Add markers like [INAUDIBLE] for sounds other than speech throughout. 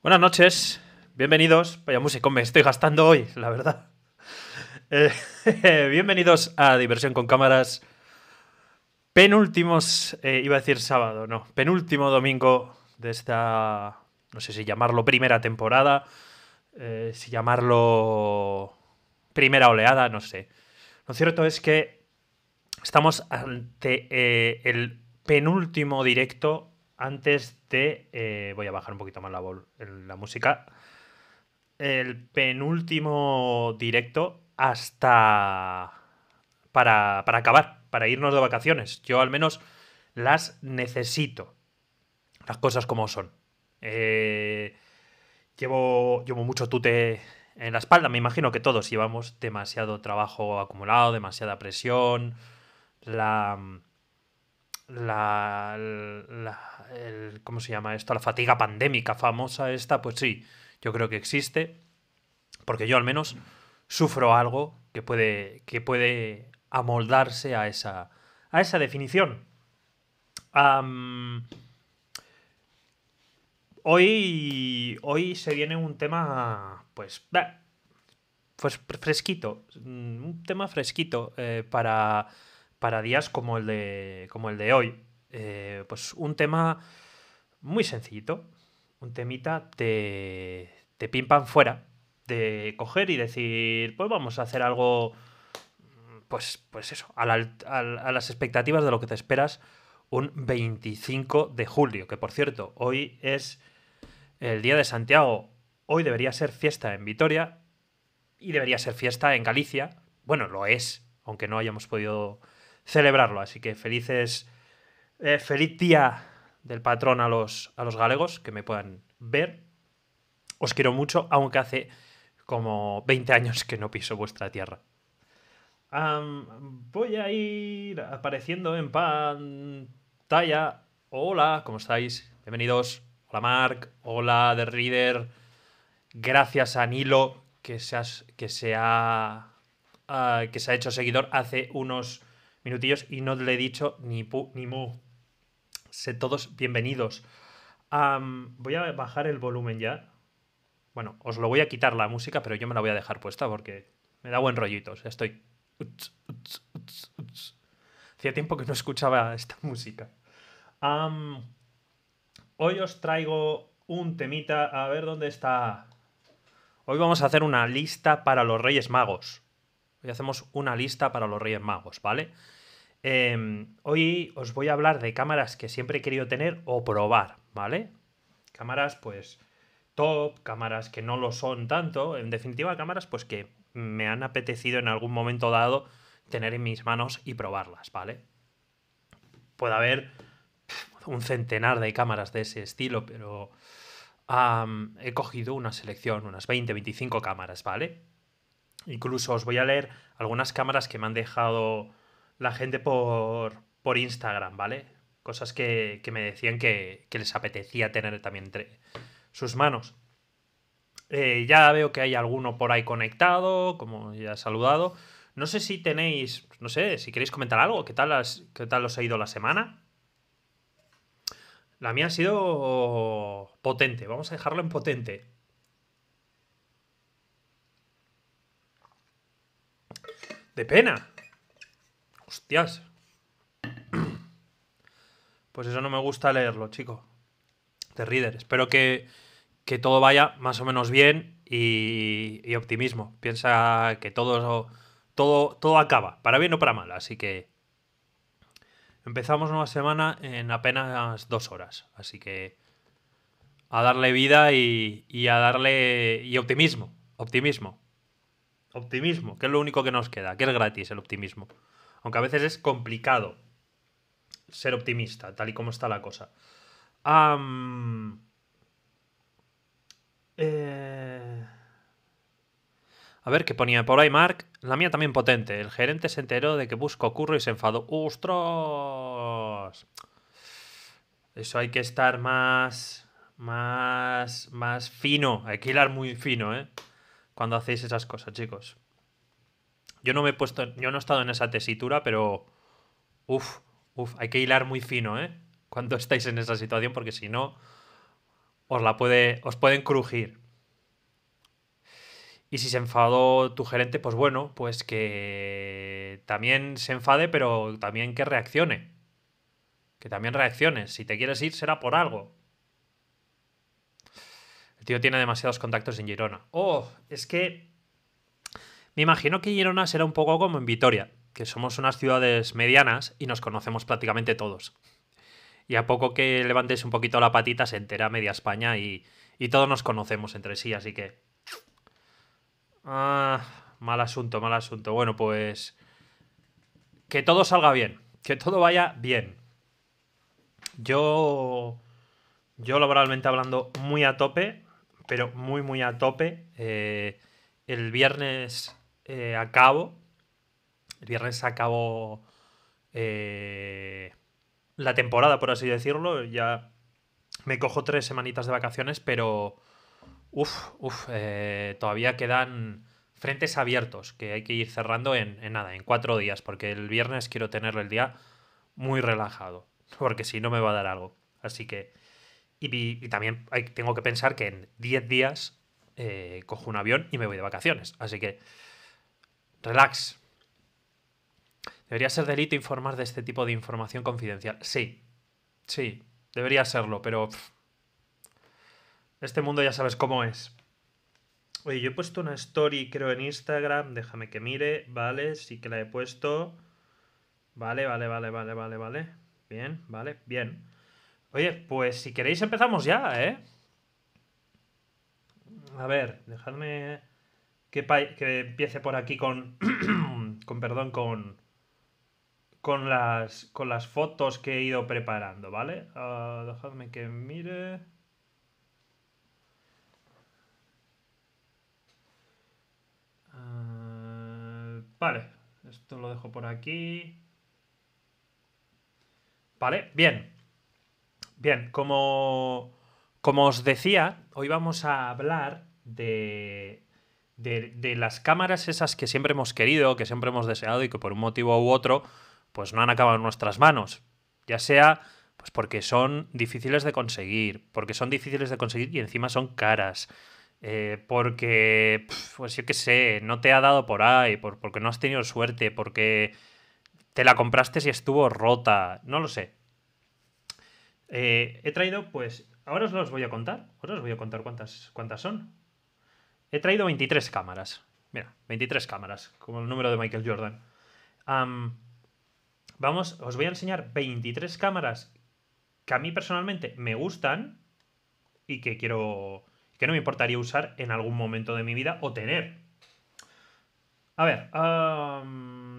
Buenas noches, bienvenidos. Vaya música, me estoy gastando hoy, la verdad. Eh, [LAUGHS] bienvenidos a Diversión con Cámaras. Penúltimos, eh, iba a decir sábado, no, penúltimo domingo de esta, no sé si llamarlo primera temporada, eh, si llamarlo primera oleada, no sé. Lo cierto es que estamos ante el penúltimo directo antes de... Eh, voy a bajar un poquito más la, la música. El penúltimo directo hasta... Para, para acabar, para irnos de vacaciones. Yo al menos las necesito. Las cosas como son. Eh, llevo, llevo mucho tute en la espalda. Me imagino que todos llevamos demasiado trabajo acumulado, demasiada presión. La, la, ¿cómo se llama esto? La fatiga pandémica famosa esta, pues sí, yo creo que existe, porque yo al menos sufro algo que puede, que puede amoldarse a esa, a esa definición. hoy, hoy se viene un tema, pues, pues fresquito, mm, un tema fresquito eh, para para días como el de, como el de hoy. Eh, pues un tema muy sencillito, un temita de, de fuera, de coger y decir, pues vamos a hacer algo, pues, pues eso, a, a las expectativas de lo que te esperas un 25 de julio, que por cierto, hoy es el Día de Santiago, hoy debería ser fiesta en Vitoria y debería ser fiesta en Galicia, bueno, lo es, aunque no hayamos podido celebrarlo. Así que felices, eh, feliz día del patrón a los, a los galegos que me puedan ver. Os quiero mucho, aunque hace como 20 años que no piso vuestra tierra. voy a ir apareciendo en pantalla. Hola, ¿cómo estáis? Bienvenidos. Hola Mark, hola The Reader. Gracias a Nilo que seas que se ah, que se ha hecho seguidor hace unos minutillos y no le he dicho ni pu ni mu. Sé todos bienvenidos. voy a bajar el volumen ya. Bueno, os lo voy a quitar la música, pero yo me la voy a dejar puesta porque me da buen rollito. estoy. Hacía tiempo que no escuchaba esta [LAUGHS] música. hoy os traigo un temita. A ver dónde está. Hoy vamos a hacer una lista para los Reyes Magos. Hoy hacemos una lista para los Reyes Magos, ¿vale? Em, hoy os voy a hablar de cámaras que siempre he querido tener o probar, ¿vale? Cámaras, pues, top, cámaras que no lo son tanto, en definitiva, cámaras, pues, que me han apetecido en algún momento dado tener en mis manos y probarlas, ¿vale? Puede haber un centenar de cámaras de ese estilo, pero he cogido una selección, unas 20, 25 cámaras, ¿vale? Incluso os voy a leer algunas cámaras que me han dejado la gente por, por Instagram, ¿vale? Cosas que, que me decían que, que, les apetecía tener también entre sus manos. Eh, ya veo que hay alguno por ahí conectado, como ya he saludado. No sé si tenéis, no sé, si queréis comentar algo, ¿qué tal, qué tal os ha ido la semana? La mía ha sido potente, vamos a dejarlo en potente. De pena. Hostias. [CLEARS THROAT] Pues eso no me gusta leerlo, chico. De Reader. Espero que, todo vaya más o menos bien y, optimismo. Piensa que todo, todo, todo acaba, para bien o para mal. Así que empezamos una semana en apenas dos horas. Así que a darle vida y, y, a darle. y optimismo. Optimismo. Optimismo, que es lo único que nos queda, que es gratis el optimismo aunque a veces es complicado ser optimista, tal y como está la cosa. Eh, a ver, ¿qué ponía por ahí Mark? La mía también potente. El gerente se enteró de que busco curro y se enfadó. ¡Ostros! Eso hay que estar más. Más. Más fino. Hay que hilar muy fino, ¿eh? Cuando hacéis esas cosas, chicos yo no me he puesto, yo no he estado en esa tesitura, pero uf, uf, hay que hilar muy fino, ¿eh? Cuando [LAUGHS] estáis en esa situación, porque si no, os la puede, os pueden crujir. Y si se enfadó tu gerente, pues bueno, pues que también se enfade, pero también que reaccione. Que también reaccione. Si te quieres ir, será por algo. El tío tiene demasiados contactos en Girona. Oh, es que me imagino que Girona será un poco como en Vitoria, que somos unas ciudades medianas y nos conocemos prácticamente todos. Y a poco que levantes un poquito la patita se entera media España y, todos nos conocemos entre sí, así que... Ah, mal asunto, mal asunto. Bueno, pues... Que todo salga bien, que todo vaya bien. Yo... Yo laboralmente hablando muy a tope, pero muy, muy a tope. Eh, el viernes eh, acabo El viernes acabo eh, la temporada, por así decirlo. Ya me cojo tres semanitas de vacaciones, pero uff, uff, eh, todavía quedan frentes abiertos que hay que ir cerrando en, nada, en cuatro días, porque el viernes quiero tener el día muy relajado, porque si no me va a dar algo. Así que... Y, también tengo que pensar que en 10 días cojo un avión y me voy de vacaciones. Así que Relax. ¿Debería ser delito informar de este tipo de información confidencial? Sí, sí, debería serlo, pero... Este mundo ya sabes cómo es. Oye, yo he puesto una story, creo, en Instagram. Déjame que mire. Vale, sí que la he puesto. Vale, vale, vale, vale, vale, vale. Bien, vale, bien. Oye, pues si queréis empezamos ya, ¿eh? A ver, dejadme que, empiece por aquí con, [CLEARS THROAT] con perdón, con, con las, con las fotos que he ido preparando, ¿vale? Ah, dejadme que mire. Ah, vale, esto lo dejo por aquí. Vale, bien. Bien, como, como os decía, hoy vamos a hablar de, de, las cámaras esas que siempre hemos querido, que siempre hemos deseado y que por un motivo u otro, pues no han acabado en nuestras manos. Ya sea pues porque son difíciles de conseguir, porque son difíciles de conseguir y encima son caras. Eh, porque, pues yo qué sé, no te ha dado por ahí, porque no has tenido suerte, porque te la compraste si estuvo rota, no lo sé. Eh, he traído, pues, ahora os los voy a contar, ahora os voy a contar cuántas, cuántas son. He traído 23 cámaras. Mira, 23 cámaras, como el número de Michael Jordan. vamos, os voy a enseñar 23 cámaras que a mí personalmente me gustan y que quiero. que no me importaría usar en algún momento de mi vida o tener. A ver,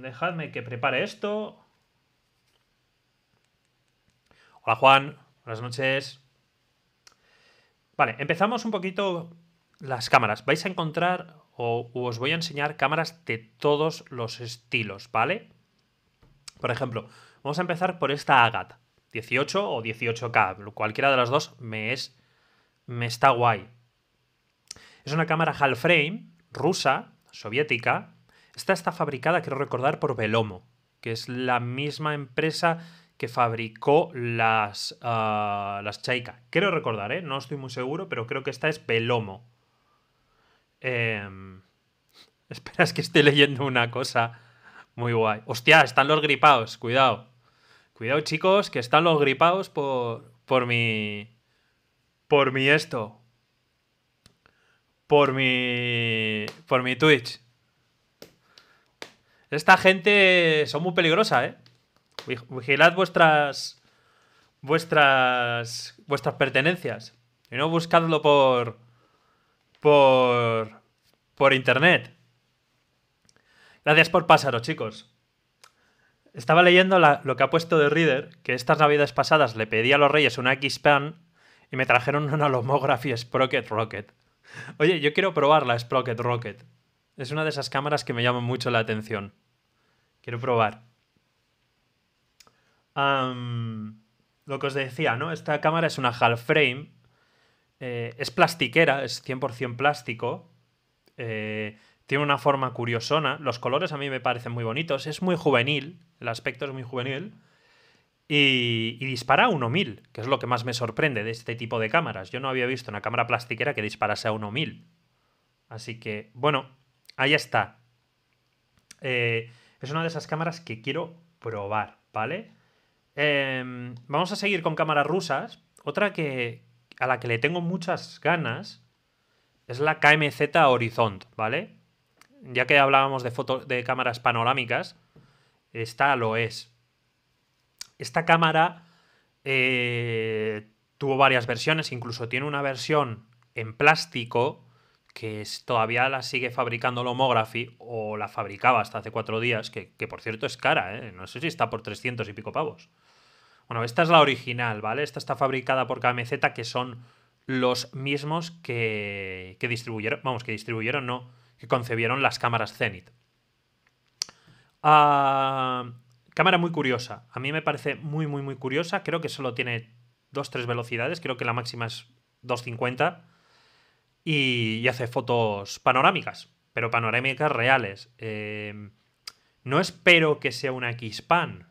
dejadme que prepare esto. Hola Juan, buenas noches. Vale, empezamos un poquito las cámaras. Vais a encontrar o os voy a enseñar cámaras de todos los estilos, ¿vale? Por ejemplo, vamos a empezar por esta Agat, 18 o 18K, cualquiera de las dos me es me está guay. Es una cámara half frame rusa, soviética. Esta está fabricada, quiero recordar, por Velomo, que es la misma empresa que fabricó las, ah, las Chaika. Quiero recordar, ¿eh? no estoy muy seguro, pero creo que esta es Velomo. Eh, [LAUGHS] espera, es que estoy leyendo una cosa muy guay. Hostia, están los gripados, cuidado. Cuidado, chicos, que están los gripados por, por mi. Por mi esto. Por mi. Por mi Twitch. Esta gente son muy peligrosa, ¿eh? Vigilad vuestras. Vuestras. Vuestras pertenencias. Y no buscadlo por por, por internet. Gracias por pasaros, chicos. Estaba leyendo lo que ha puesto de Reader, que estas navidades pasadas le pedí a los reyes una X-Pan y me trajeron una Lomography Sprocket Rocket. Oye, yo quiero probar la Sprocket Rocket. Es una de esas cámaras que me llama mucho la atención. Quiero probar. lo que os decía, ¿no? Esta cámara es una half frame eh, es plastiquera, es 100% plástico. Eh, tiene una forma curiosona. Los colores a mí me parecen muy bonitos. Es muy juvenil. El aspecto es muy juvenil. Y, y dispara a 1.000, que es lo que más me sorprende de este tipo de cámaras. Yo no había visto una cámara plastiquera que disparase a 1.000. Así que, bueno, ahí está. Eh, es una de esas cámaras que quiero probar, ¿vale? Em, vamos a seguir con cámaras rusas. Otra que, a la que le tengo muchas ganas es la KMZ Horizont, ¿vale? Ya que hablábamos de, fotos de cámaras panorámicas, esta lo es. Esta cámara eh, tuvo varias versiones, incluso tiene una versión en plástico que todavía la sigue fabricando Lomography o la fabricaba hasta hace cuatro días, que, que por cierto es cara, ¿eh? no sé si está por 300 y pico pavos. Bueno, esta es la original, ¿vale? Esta está fabricada por KMZ, que son los mismos que, distribuyeron, vamos, que distribuyeron, no, que concebieron las cámaras Zenit. Ah, cámara muy curiosa. A mí me parece muy, muy, muy curiosa. Creo que solo tiene dos, tres velocidades. Creo que la máxima es 250. Y, hace fotos panorámicas, pero panorámicas reales. Eh, no espero que sea una X-Pan,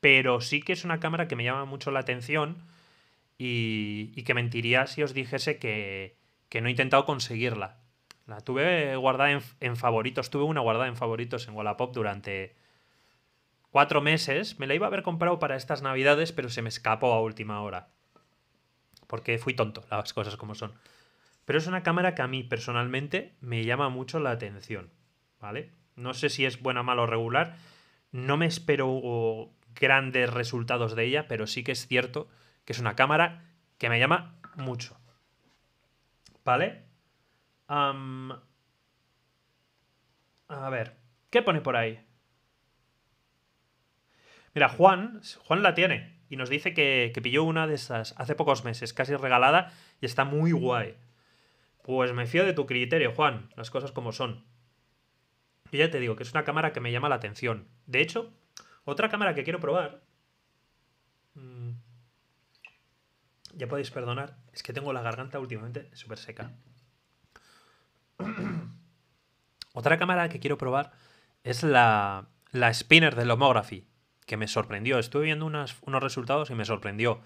pero sí que es una cámara que me llama mucho la atención y, y que mentiría si os dijese que, que, no he intentado conseguirla. La tuve guardada en, en favoritos, tuve una guardada en favoritos en Wallapop durante cuatro meses. Me la iba a haber comprado para estas navidades, pero se me escapó a última hora. Porque fui tonto, las cosas como son. Pero es una cámara que a mí personalmente me llama mucho la atención. ¿Vale? No sé si es buena, mala o regular. No me espero grandes resultados de ella, pero sí que es cierto que es una cámara que me llama mucho. ¿Vale? a ver, ¿qué pone por ahí? Mira, Juan, Juan la tiene y nos dice que, que pilló una de esas hace pocos meses, casi regalada, y está muy guay. Pues me fío de tu criterio, Juan, las cosas como son. Y ya te digo que es una cámara que me llama la atención. De hecho, otra cámara que quiero probar. Mm. ya podéis perdonar, es que tengo la garganta últimamente súper seca. [CLEARS THROAT] Otra cámara que quiero probar es la, la Spinner de Lomography, que me sorprendió. Estuve viendo unos resultados y me sorprendió.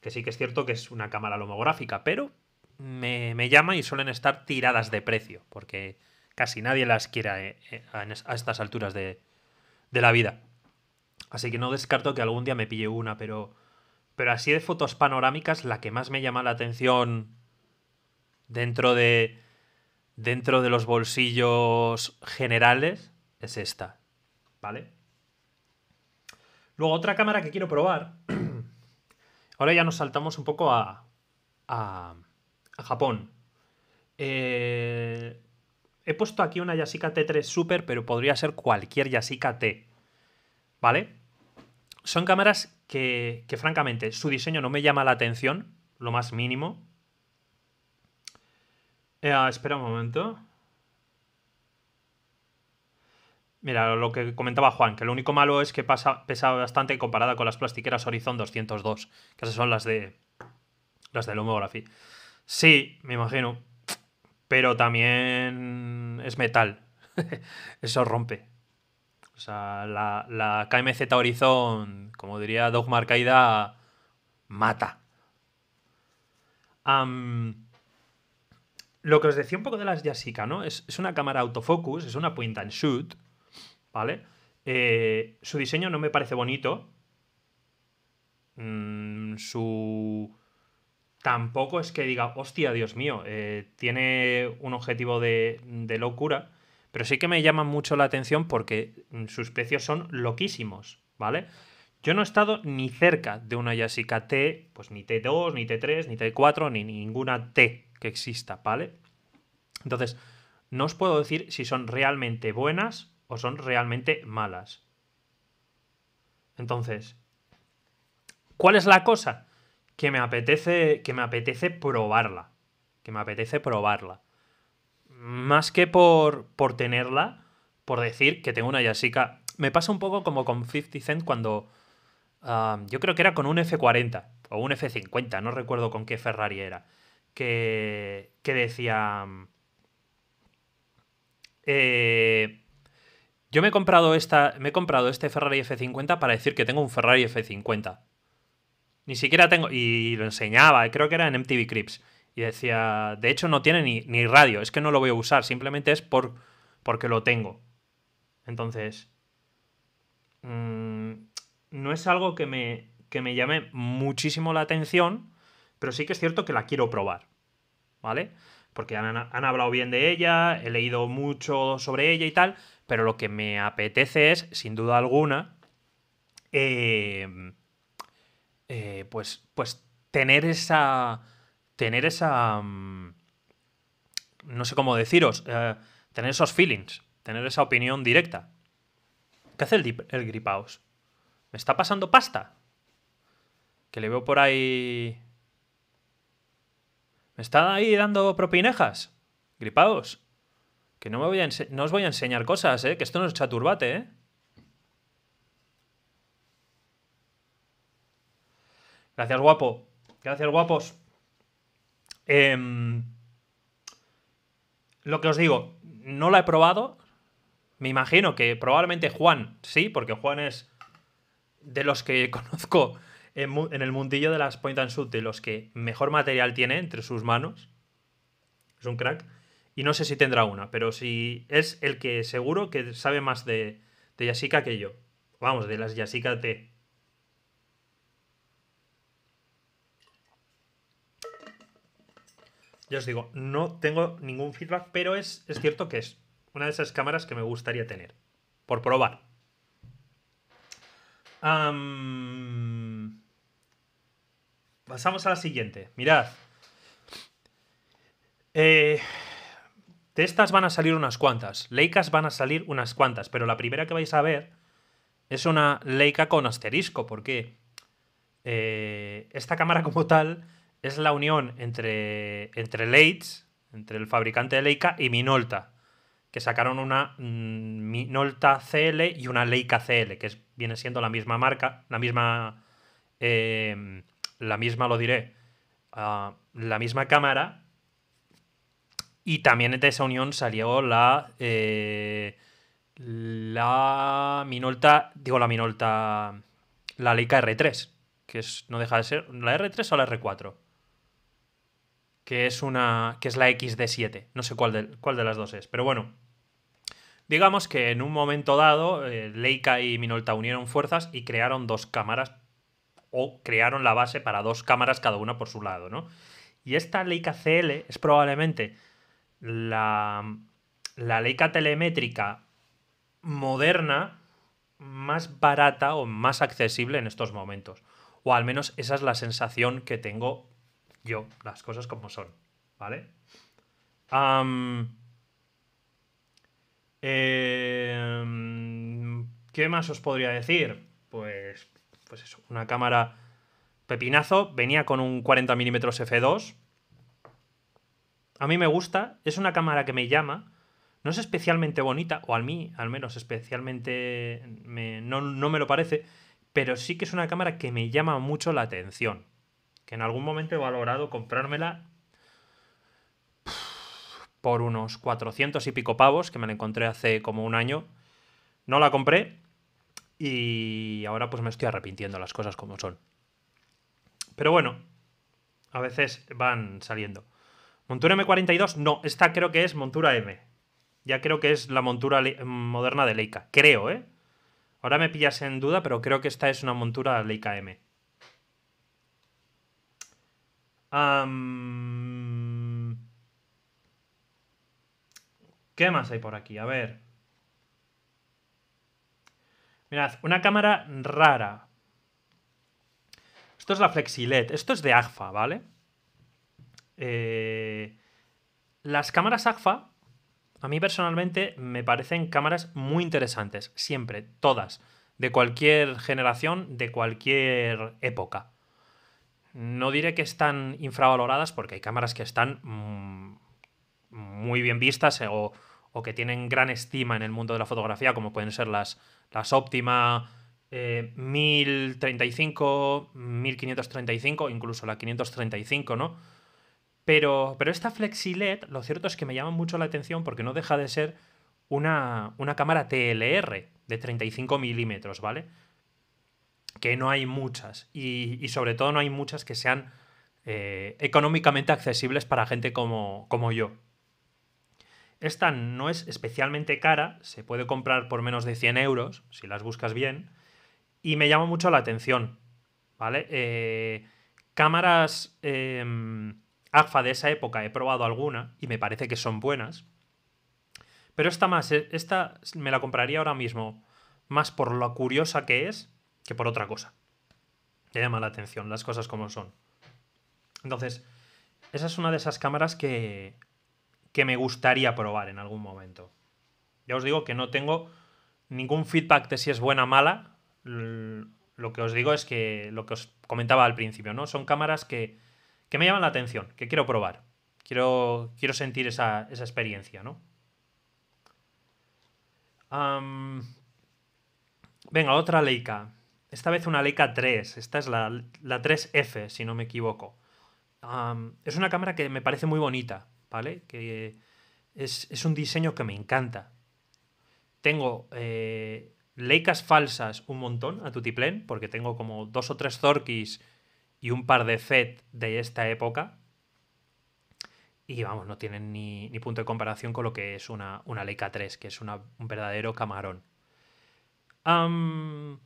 Que sí que es cierto que es una cámara lomográfica, pero me, llama y suelen estar tiradas de precio, porque casi nadie las quiere a, eh, estas alturas de, de la vida. Así que no descarto que algún día me pille una, pero. Pero así de fotos panorámicas, la que más me llama la atención dentro de. dentro de los bolsillos generales es esta. ¿Vale? Luego, otra cámara que quiero probar. [CLEARS THROAT] Ahora ya nos saltamos un poco a. a. Japón. Eh, he puesto aquí una Yashica T3 Super, pero podría ser cualquier Yashica T. ¿Vale? son cámaras que, francamente, su diseño no me llama la atención, lo más mínimo. Eh, ah, espera un momento. Mira, lo que comentaba Juan, que lo único malo es que pasa, pesa bastante comparada con las plastiqueras Horizon 202, que esas son las de las de Sí, me imagino, pero también es metal. [LAUGHS] Eso rompe. O sea, la, la KMZ Horizon, como diría Dogmar Caída, mata. lo que os decía un poco de las Yashica, ¿no? Es, es, una cámara autofocus, es una point and shoot, ¿vale? Eh, su diseño no me parece bonito. Mm, su. Tampoco es que diga, hostia, Dios mío, eh, tiene un objetivo de, de locura. Pero sí que me llaman mucho la atención porque sus precios son loquísimos, ¿vale? Yo no he estado ni cerca de una Yasica T, pues ni T2, ni T3, ni T4, ni ninguna T que exista, ¿vale? Entonces, no os puedo decir si son realmente buenas o son realmente malas. Entonces, ¿cuál es la cosa? Que me apetece, que me apetece probarla. Que me apetece probarla más que por, tenerla, por decir que tengo una yasica me pasa un poco como con 50 Cent cuando. Ah, yo creo que era con un F40 o un F50, no recuerdo con qué Ferrari era. Que, que decía. Eh, yo me he comprado esta. Me he comprado este Ferrari F50 para decir que tengo un Ferrari F50. Ni siquiera tengo. Y lo enseñaba, creo que era en MTV Crips. Y decía, de hecho no tiene ni, radio, es que no lo voy a usar, simplemente es por, porque lo tengo. Entonces, mm, no es algo que me, me llame muchísimo la atención, pero sí que es cierto que la quiero probar, ¿vale? Porque han, hablado bien de ella, he leído mucho sobre ella y tal, pero lo que me apetece es, sin duda alguna, eh, eh, pues, pues tener esa tener esa... Mm, no sé cómo deciros, eh, tener esos feelings, tener esa opinión directa. ¿Qué hace el, gripaos? ¿Me está pasando pasta? Que le veo por ahí... ¿Me está ahí dando propinejas? Gripaos. Que no, me voy a no os voy a enseñar cosas, ¿eh? Que esto no es chaturbate, ¿eh? Gracias, guapo. Gracias, guapos. Em, lo que os digo, no la he probado. Me imagino que probablemente Juan sí, porque Juan es de los que [LAUGHS] conozco en, el mundillo de las point and shoot, de los que mejor material tiene entre sus manos. Es un crack. Y no sé si tendrá una, pero si es el que seguro que sabe más de, de que yo. Vamos, de las yasica T. Ya os digo, no tengo ningún feedback, pero es, cierto que es una de esas cámaras que me gustaría tener. Por probar. pasamos a la siguiente. Mirad. Eh, de estas van a salir unas cuantas. Leicas van a salir unas cuantas. Pero la primera que vais a ver es una Leica con asterisco. Porque eh, esta cámara como tal es la unión entre, entre Leitz, entre el fabricante de Leica y Minolta, que sacaron una mm, Minolta CL y una Leica CL, que es, viene siendo la misma marca, la misma, em, la misma, lo diré, ah, la misma cámara. Y también de esa unión salió la, eh, la Minolta, digo la Minolta, la Leica R3, que es, no deja de ser la R3 o la R4 que es, una, que es la XD7. No sé cuál de, cuál de las dos es, pero bueno. Digamos que en un momento dado, eh, Leica y Minolta unieron fuerzas y crearon dos cámaras, o crearon la base para dos cámaras cada una por su lado, ¿no? Y esta Leica CL es probablemente la, la Leica telemétrica moderna más barata o más accesible en estos momentos. O al menos esa es la sensación que tengo yo, las cosas como son, ¿vale? Em, ¿Qué más os podría decir? Pues, pues eso, una cámara pepinazo, venía con un 40 mm f2. A mí me gusta, es una cámara que me llama, no es especialmente bonita, o a mí al menos especialmente no, no me lo parece, pero sí que es una cámara que me llama mucho la atención que en algún momento he valorado comprármela por unos 400 y pico pavos, que me la encontré hace como un año. No la compré y ahora pues me estoy arrepintiendo las cosas como son. Pero bueno, a veces van saliendo. Montura M42, no, esta creo que es montura M. Ya creo que es la montura moderna de Leica, creo, ¿eh? Ahora me pillas en duda, pero creo que esta es una montura Leica M. ¿Qué más hay por aquí? A ver. Mirad, una cámara rara. Esto es la Flexilet. Esto es de AGFA, ¿vale? Eh, las cámaras AGFA, a mí personalmente, me parecen cámaras muy interesantes. Siempre, todas. De cualquier generación, de cualquier época no diré que están infravaloradas porque hay cámaras que están mm, muy bien vistas eh, o, que tienen gran estima en el mundo de la fotografía, como pueden ser las, las Optima 1035, eh, 1535, incluso la 535, ¿no? Pero, pero esta FlexiLED, lo cierto es que me llama mucho la atención porque no deja de ser una, una cámara TLR de 35 milímetros, ¿vale? que no hay muchas y, sobre todo no hay muchas que sean eh, económicamente accesibles para gente como, yo. Esta no es especialmente cara, se puede comprar por menos de 100 euros si las buscas bien y me llama mucho la atención, ¿vale? Eh, cámaras eh, de esa época he probado alguna y me parece que son buenas, pero esta más, eh, esta me la compraría ahora mismo más por lo curiosa que es que por otra cosa. Te llama la atención, las cosas como son. Entonces, esa es una de esas cámaras que, que me gustaría probar en algún momento. Ya os digo que no tengo ningún feedback de si es buena o mala. Lo que os digo es que lo que os comentaba al principio, ¿no? Son cámaras que, que me llaman la atención, que quiero probar. Quiero, quiero sentir esa, esa experiencia, ¿no? venga, otra Leica. Esta vez una Leica 3. Esta es la, 3F, si no me equivoco. es una cámara que me parece muy bonita, ¿vale? Que es, un diseño que me encanta. Tengo eh, Leicas falsas un montón a Tutiplen. porque tengo como dos o tres Zorkis y un par de FED de esta época. Y vamos, no tienen ni, punto de comparación con lo que es una, Leica 3, que es un verdadero camarón. Ahm...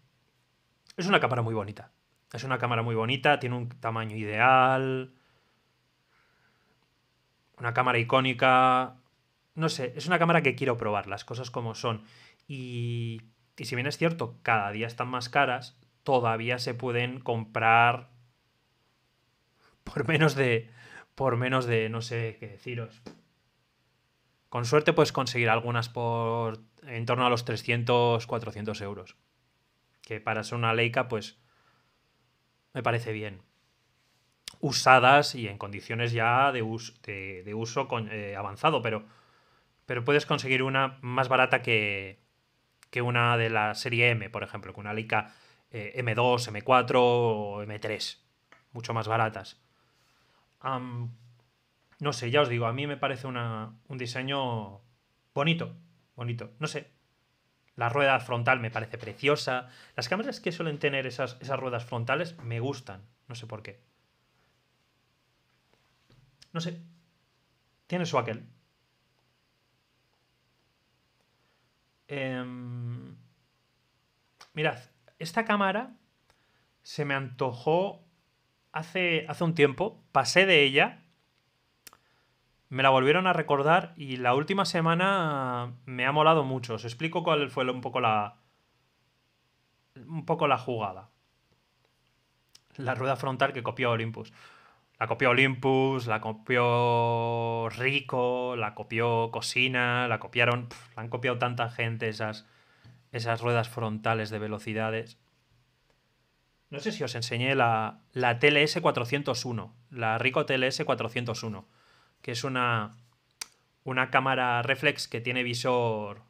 Es una cámara muy bonita. Es una cámara muy bonita, tiene un tamaño ideal. Una cámara icónica. No sé, es una cámara que quiero probar, las cosas como son. Y, y si bien es cierto, cada día están más caras, todavía se pueden comprar [LAUGHS] por menos de. Por menos de, no sé qué deciros. Con suerte puedes conseguir algunas por en torno a los 300, 400 euros que para ser una Leica, pues me parece bien. Usadas y en condiciones ya de, de, uso eh, avanzado, pero, pero puedes conseguir una más barata que, que una de la serie M, por ejemplo, que una Leica M2, eh, M4 o M3. Mucho más baratas. no sé, ya os digo, a mí me parece un diseño bonito, bonito. No sé, la rueda frontal me parece preciosa. Las cámaras que suelen tener esas, ruedas frontales me gustan. No sé por qué. No sé. Tiene su aquel. Em, mirad, esta cámara se me antojó hace, hace un tiempo. Pasé de ella me la volvieron a recordar y la última semana me ha molado mucho. Os explico cuál fue un poco la. un poco la jugada. La rueda frontal que copió Olympus. La copió Olympus, la copió Rico, la copió Cosina, la copiaron. la han copiado tanta gente esas, esas ruedas frontales de velocidades. No sé si os enseñé la, la TLS 401, la Rico TLS 401 que es una, cámara reflex que tiene visor.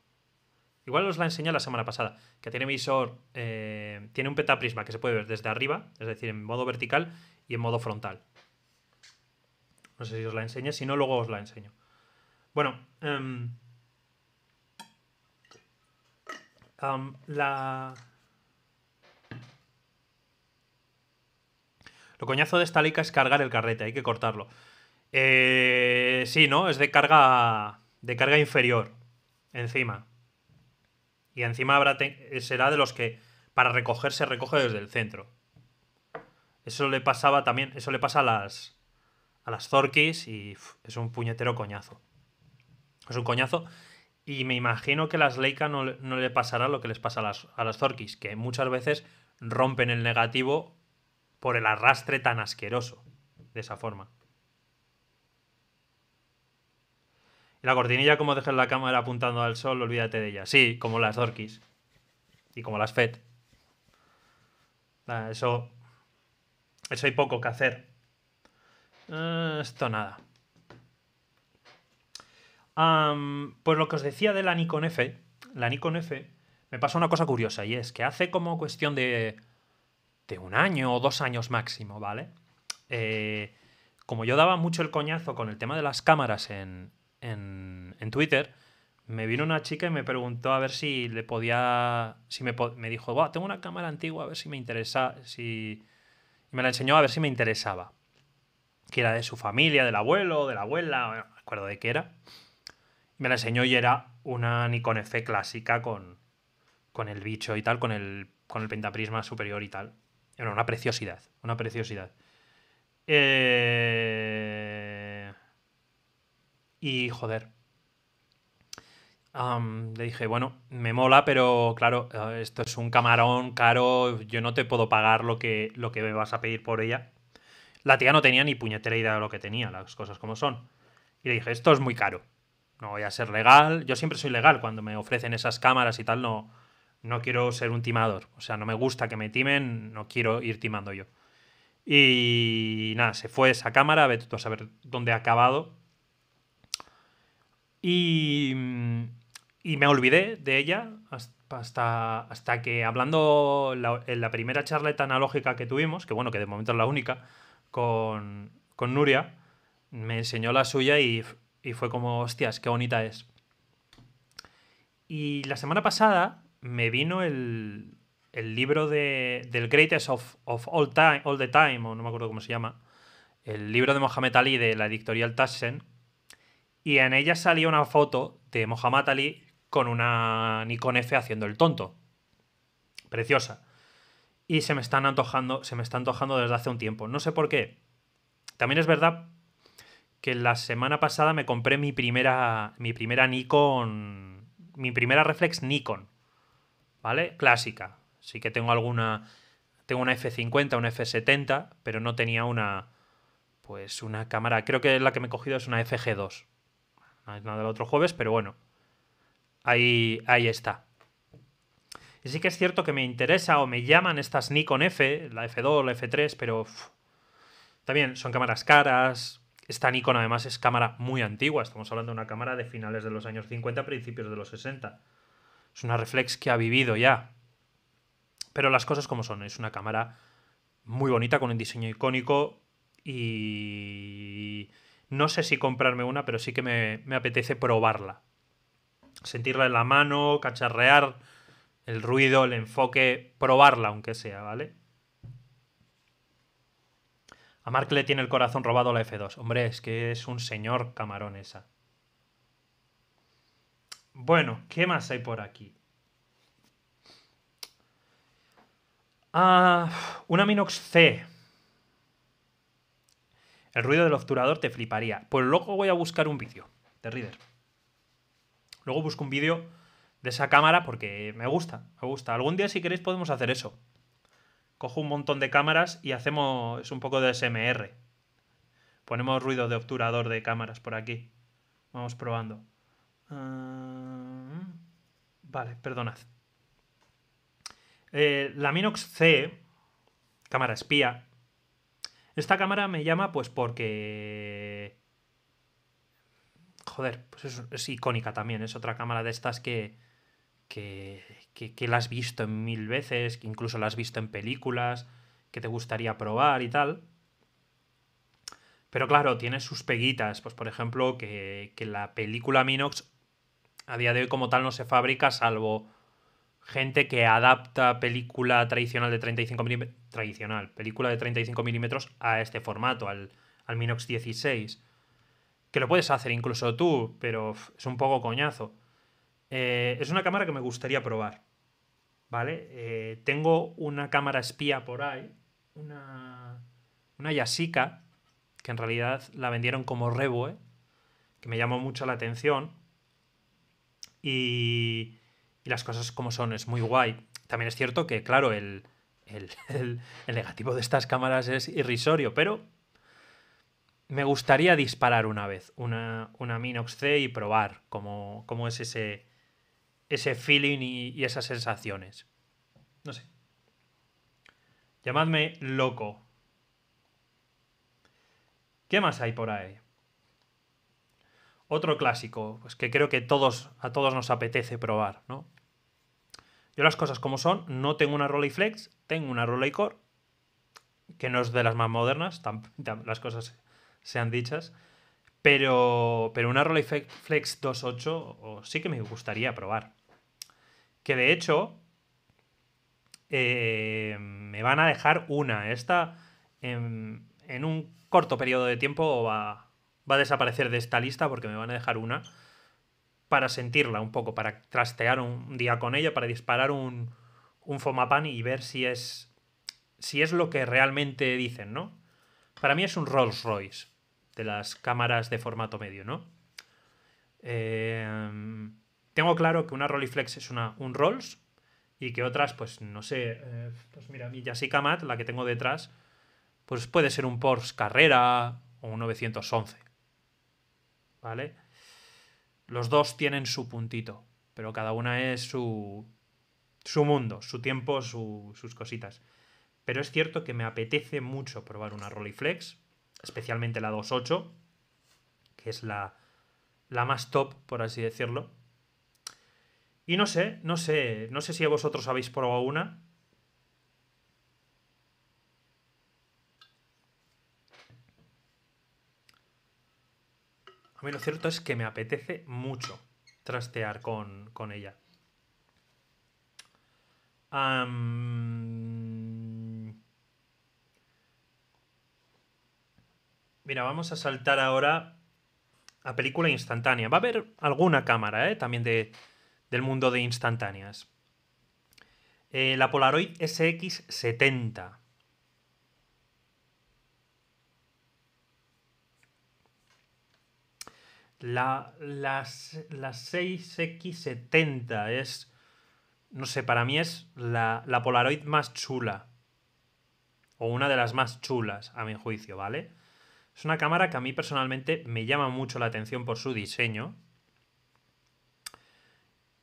Igual os la enseñé la semana pasada, que tiene visor, eh, tiene un petaprisma que se puede ver desde arriba, es decir, en modo vertical y en modo frontal. No sé si os la enseñé, si no, luego os la enseño. Bueno, em, la... Lo coñazo de esta leica es cargar el carrete, hay que cortarlo. Eh, sí, ¿no? Es de carga, de carga inferior, encima. Y encima habrá será de los que para recoger se recoge desde el centro. Eso le pasaba también, eso le pasa a las a las Zorkis y es un puñetero coñazo. Es un coñazo y me imagino que las Leica no, no, le pasará lo que les pasa a las, a las Zorkis, que muchas veces rompen el negativo por el arrastre tan asqueroso de esa forma. Y la cortinilla, como dejas la cámara apuntando al sol, olvídate de ella. Sí, como las Dorkis. Y como las FED. Eso. Eso hay poco que hacer. Eh, esto nada. pues lo que os decía de la Nikon F. La Nikon F me pasa una cosa curiosa y es que hace como cuestión de. de un año o dos años máximo, ¿vale? Eh, como yo daba mucho el coñazo con el tema de las cámaras en, en, Twitter, me vino una chica y me preguntó a ver si le podía. Si me, me dijo, tengo una cámara antigua, a ver si me interesa. Si... me la enseñó a ver si me interesaba. Que era de su familia, del abuelo, de la abuela, no me acuerdo de qué era. me la enseñó y era una Nikon F clásica con, el bicho y tal, con el, con el pentaprisma superior y tal. Era una preciosidad, una preciosidad. Eh y joder. le dije, bueno, me mola, pero claro, eh, esto es un camarón caro, yo no te puedo pagar lo que, lo que me vas a pedir por ella. La tía no tenía ni puñetera idea de lo que tenía, las cosas como son. Y le dije, esto es muy caro, no voy a ser legal, yo siempre soy legal cuando me ofrecen esas cámaras y tal, no, no quiero ser un timador, o sea, no me gusta que me timen, no quiero ir timando yo. Y nada, se fue esa cámara, vete tú a saber dónde ha acabado, Mm, y, me olvidé de ella hasta, hasta que hablando en la primera charleta analógica que tuvimos, que bueno, que de momento es la única, con, con Nuria, me enseñó la suya y, y fue como, hostias, qué bonita es. Y la semana pasada me vino el, el libro de, del Greatest of, of, all, time, all the Time, o no me acuerdo cómo se llama, el libro de Mohamed Ali de la editorial Tassen, y en ella salía una foto de Mohamed Ali con una Nikon F haciendo el tonto. Preciosa. Y se me están antojando, se me está antojando desde hace un tiempo. No sé por qué. También es verdad que la semana pasada me compré mi primera, mi primera Nikon, mi primera reflex Nikon, ¿vale? Clásica. Sí que tengo alguna, tengo una F50, una F70, pero no tenía una, pues una cámara. Creo que la que me he cogido es una FG2, Ah, es nada del otro jueves, pero bueno, ahí, ahí está. Y sí que es cierto que me interesa o me llaman estas Nikon F, la F2, la F3, pero también son cámaras caras. Esta Nikon además es cámara muy antigua, estamos hablando de una cámara de finales de los años 50, principios de los 60. Es una reflex que ha vivido ya. Pero las cosas como son, es una cámara muy bonita, con un diseño icónico y no sé si comprarme una, pero sí que me, apetece probarla. Sentirla en la mano, cacharrear, el ruido, el enfoque, probarla aunque sea, ¿vale? A Mark le tiene el corazón robado la F2. Hombre, es que es un señor camarón esa. Bueno, ¿qué más hay por aquí? Ah, una Minox C. El ruido del obturador te fliparía. Pues luego voy a buscar un vídeo de Reader. Luego busco un vídeo de esa cámara porque me gusta, me gusta. Algún día si queréis podemos hacer eso. Cojo un montón de cámaras y hacemos un poco de SMR. Ponemos ruido de obturador de cámaras por aquí. Vamos probando. Ah, vale, perdonad. Eh, la Minox C, cámara espía, esta cámara me llama pues porque... Joder, pues es, icónica también, es otra cámara de estas que, que, que, la has visto en mil veces, que incluso la has visto en películas, que te gustaría probar y tal. Pero claro, tiene sus peguitas. Pues por ejemplo, que, que, la película Minox a día de hoy como tal no se fabrica salvo gente que adapta película tradicional de 35 milímetros, tradicional, película de 35 milímetros a este formato, al, Minox 16. Que lo puedes hacer incluso tú, pero es un poco coñazo. Eh, es una cámara que me gustaría probar. ¿Vale? Eh, tengo una cámara espía por ahí, una, una que en realidad la vendieron como Reboe, que me llamó mucho la atención. Y y las cosas como son, es muy guay. También es cierto que, claro, el, [LAUGHS] negativo de estas cámaras es irrisorio, pero me gustaría disparar una vez una, Minox C y probar cómo, es ese, ese feeling y, y, esas sensaciones. No sé. Llamadme loco. ¿Qué más hay por ahí? Otro clásico, pues que creo que todos, a todos nos apetece probar, ¿no? Yo las cosas como son, no tengo una Roley Flex, tengo una Roley Core, que no es de las más modernas, las cosas sean dichas, pero, una Roley Flex 2.8 sí que me gustaría probar. Que de hecho, eh, me van a dejar una. Esta, en, em, en un corto periodo de tiempo, va, va a desaparecer de esta lista porque me van a dejar una para sentirla un poco, para trastear un día con ella, para disparar un, un Fomapan y ver si es, si es lo que realmente dicen, ¿no? Para mí es un Rolls Royce de las cámaras de formato medio, ¿no? Em, tengo claro que una Rolleiflex es una, un Rolls y que otras, pues no sé, eh, pues mira, mi Yasika Mat, la que tengo detrás, pues puede ser un Porsche Carrera o un 911. ¿vale? Los dos tienen su puntito, pero cada una es su, su mundo, su tiempo, sus cositas. Pero es cierto que me apetece mucho probar una RoliFlex, especialmente la 2.8, que es la, la más top, por así decirlo. Y no sé, no sé, no sé si vosotros habéis probado una. A mí lo cierto es que me apetece mucho trastear con, ella. Mira, vamos a saltar ahora a película instantánea. Va a haber alguna cámara, ¿eh? También de, del mundo de instantáneas. Eh, la Polaroid SX70. La, la, 6X70 es, no sé, para mí es la, Polaroid más chula. O una de las más chulas, a mi juicio, ¿vale? Es una cámara que a mí personalmente me llama mucho la atención por su diseño.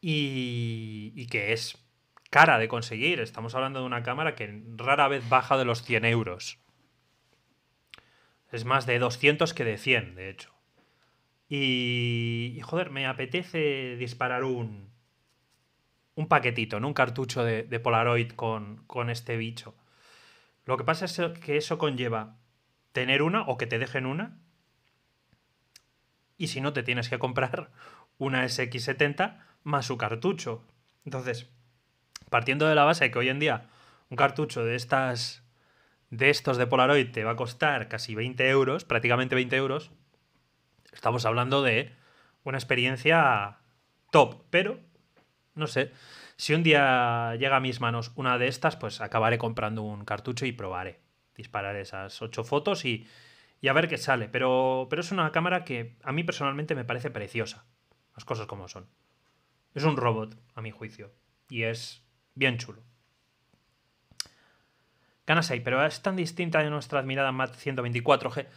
y, y que es cara de conseguir. Estamos hablando de una cámara que rara vez baja de los 100 euros. Es más de 200 que de 100, de hecho. Y, joder, me apetece disparar un, un paquetito, ¿no? un cartucho de, Polaroid con, con, este bicho. Lo que pasa es que eso conlleva tener una o que te dejen una. Y si no, te tienes que comprar [LAUGHS] una SX70 más su cartucho. Entonces, partiendo de la base que hoy en día un cartucho de estas. de estos de Polaroid te va a costar casi 20 euros, prácticamente 20 euros. Estamos hablando de una experiencia top, pero no sé. Si un día llega a mis manos una de estas, pues acabaré comprando un cartucho y probaré. disparar esas ocho fotos y, a ver qué sale. Pero, pero es una cámara que a mí personalmente me parece preciosa. Las cosas como son. Es un robot, a mi juicio. Y es bien chulo. Ganas hay, pero es tan distinta de nuestra admirada MAT 124G.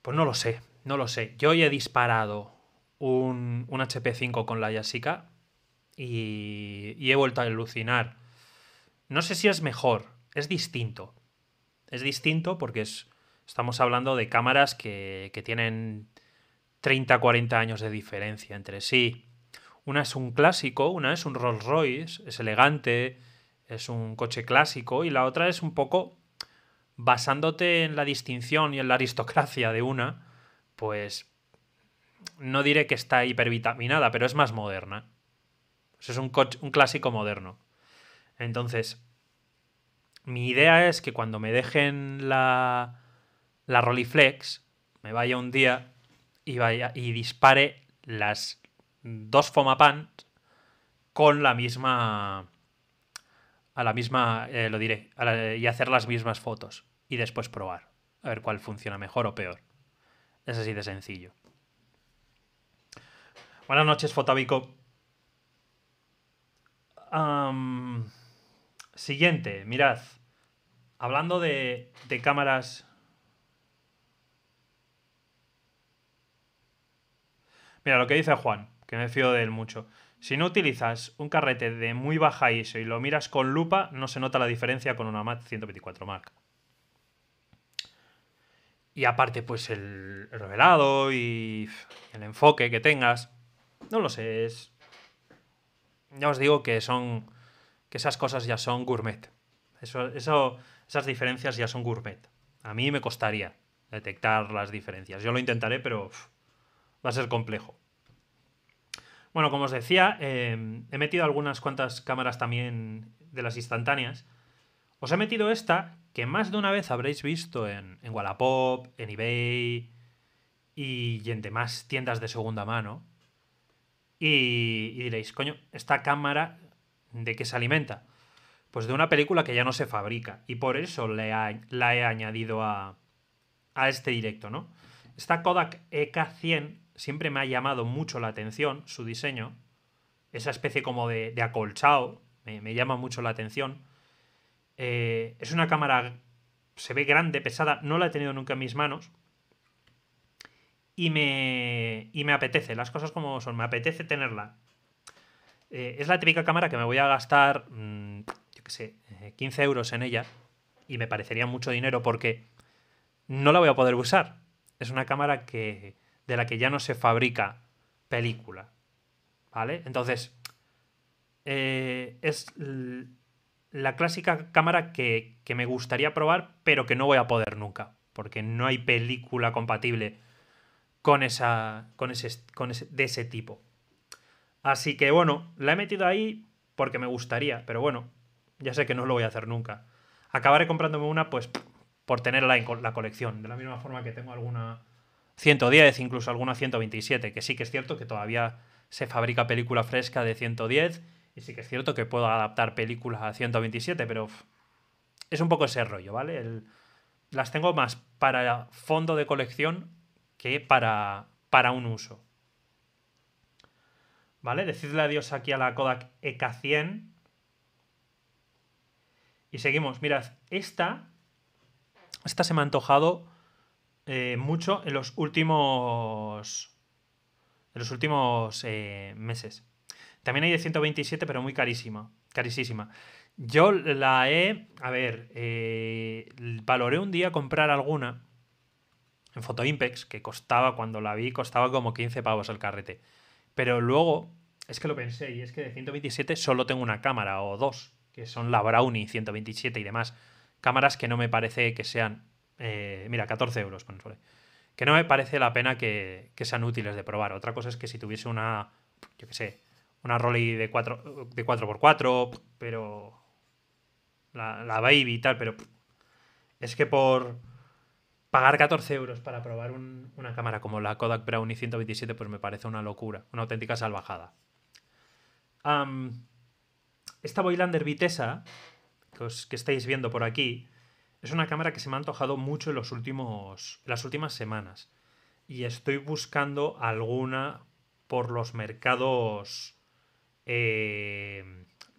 Pues no lo sé no lo sé. Yo hoy he disparado un, HP5 con la Yasica y, y he vuelto a alucinar. No sé si es mejor, es distinto. Es distinto porque es, estamos hablando de cámaras que, que tienen 30, 40 años de diferencia entre sí. Una es un clásico, una es un Rolls Royce, es elegante, es un coche clásico y la otra es un poco basándote en la distinción y en la aristocracia de una pues no diré que está hipervitaminada, pero es más moderna. es un, un clásico moderno. Entonces, mi idea es que cuando me dejen la, la Roliflex, me vaya un día y, vaya, y dispare las dos Fomapan con la misma. A la misma. Eh, lo diré. y hacer las mismas fotos. Y después probar. A ver cuál funciona mejor o peor. Es así de sencillo. Buenas noches, Fotabico. siguiente, mirad. Hablando de, de cámaras Mira, lo que dice Juan, que me fío de él mucho. Si no utilizas un carrete de muy baja ISO y lo miras con lupa, no se nota la diferencia con una MAT 124 Mark. Y aparte, pues el revelado y el enfoque que tengas. No lo sé, es. Ya os digo que son. que esas cosas ya son gourmet. Eso, esas diferencias ya son gourmet. A mí me costaría detectar las diferencias. Yo lo intentaré, pero va a ser complejo. Bueno, como os decía, eh, he metido algunas cuantas cámaras también de las instantáneas os he metido esta que más de una vez habréis visto en, en Wallapop, en eBay y en demás tiendas de segunda mano. Y, diréis, coño, esta cámara, ¿de qué se alimenta? Pues de una película que ya no se fabrica. Y por eso le la he añadido a, a este directo, ¿no? Esta Kodak EK100 siempre me ha llamado mucho la atención, su diseño. Esa especie como de, de acolchado me, me llama mucho la atención. Eh, es una cámara, se ve grande, pesada, no la he tenido nunca en mis manos. Y me, y me apetece, las cosas como son, me apetece tenerla. Eh, es la típica cámara que me voy a gastar, mm, yo qué sé, 15 eh, euros en ella. Y me parecería mucho dinero porque no la voy a poder usar. Es una cámara que, de la que ya no se fabrica película. ¿Vale? Entonces, es la clásica cámara que, me gustaría probar, pero que no voy a poder nunca, porque no hay película compatible con esa con ese, con ese, de ese tipo. Así que bueno, la he metido ahí porque me gustaría, pero bueno, ya sé que no lo voy a hacer nunca. Acabaré comprándome una pues por tenerla en la colección, de la misma forma que tengo alguna 110, incluso alguna 127, que sí que es cierto que todavía se fabrica película fresca de 110 y sí que es cierto que puedo adaptar películas a 127, pero es un poco ese rollo, ¿vale? las tengo más para fondo de colección que para, para un uso. ¿Vale? Decidle adiós aquí a la Kodak EK100. Y seguimos. Mirad, esta, esta se me ha antojado eh, mucho en los últimos, en los últimos eh, meses. También hay de 127, pero muy carísima. Carísima. Yo la he. A ver, eh, valoré un día comprar alguna en Fotoimpex, que costaba, cuando la vi, costaba como 15 pavos el carrete. Pero luego, es que lo pensé, y es que de 127 solo tengo una cámara o dos, que son la Brownie 127 y demás. Cámaras que no me parece que sean. Eh, mira, 14 euros, Que no me parece la pena que, que sean útiles de probar. Otra cosa es que si tuviese una, yo qué sé, una Rolly de 4, de 4x4, pero. La, la Baby y tal, pero. Es que por pagar 14 euros para probar una cámara como la Kodak Brownie 127, pues me parece una locura, una auténtica salvajada. esta Boylander Vitesa, que, estáis viendo por aquí, es una cámara que se me ha antojado mucho en, los últimos, en las últimas semanas. Y estoy buscando alguna por los mercados eh,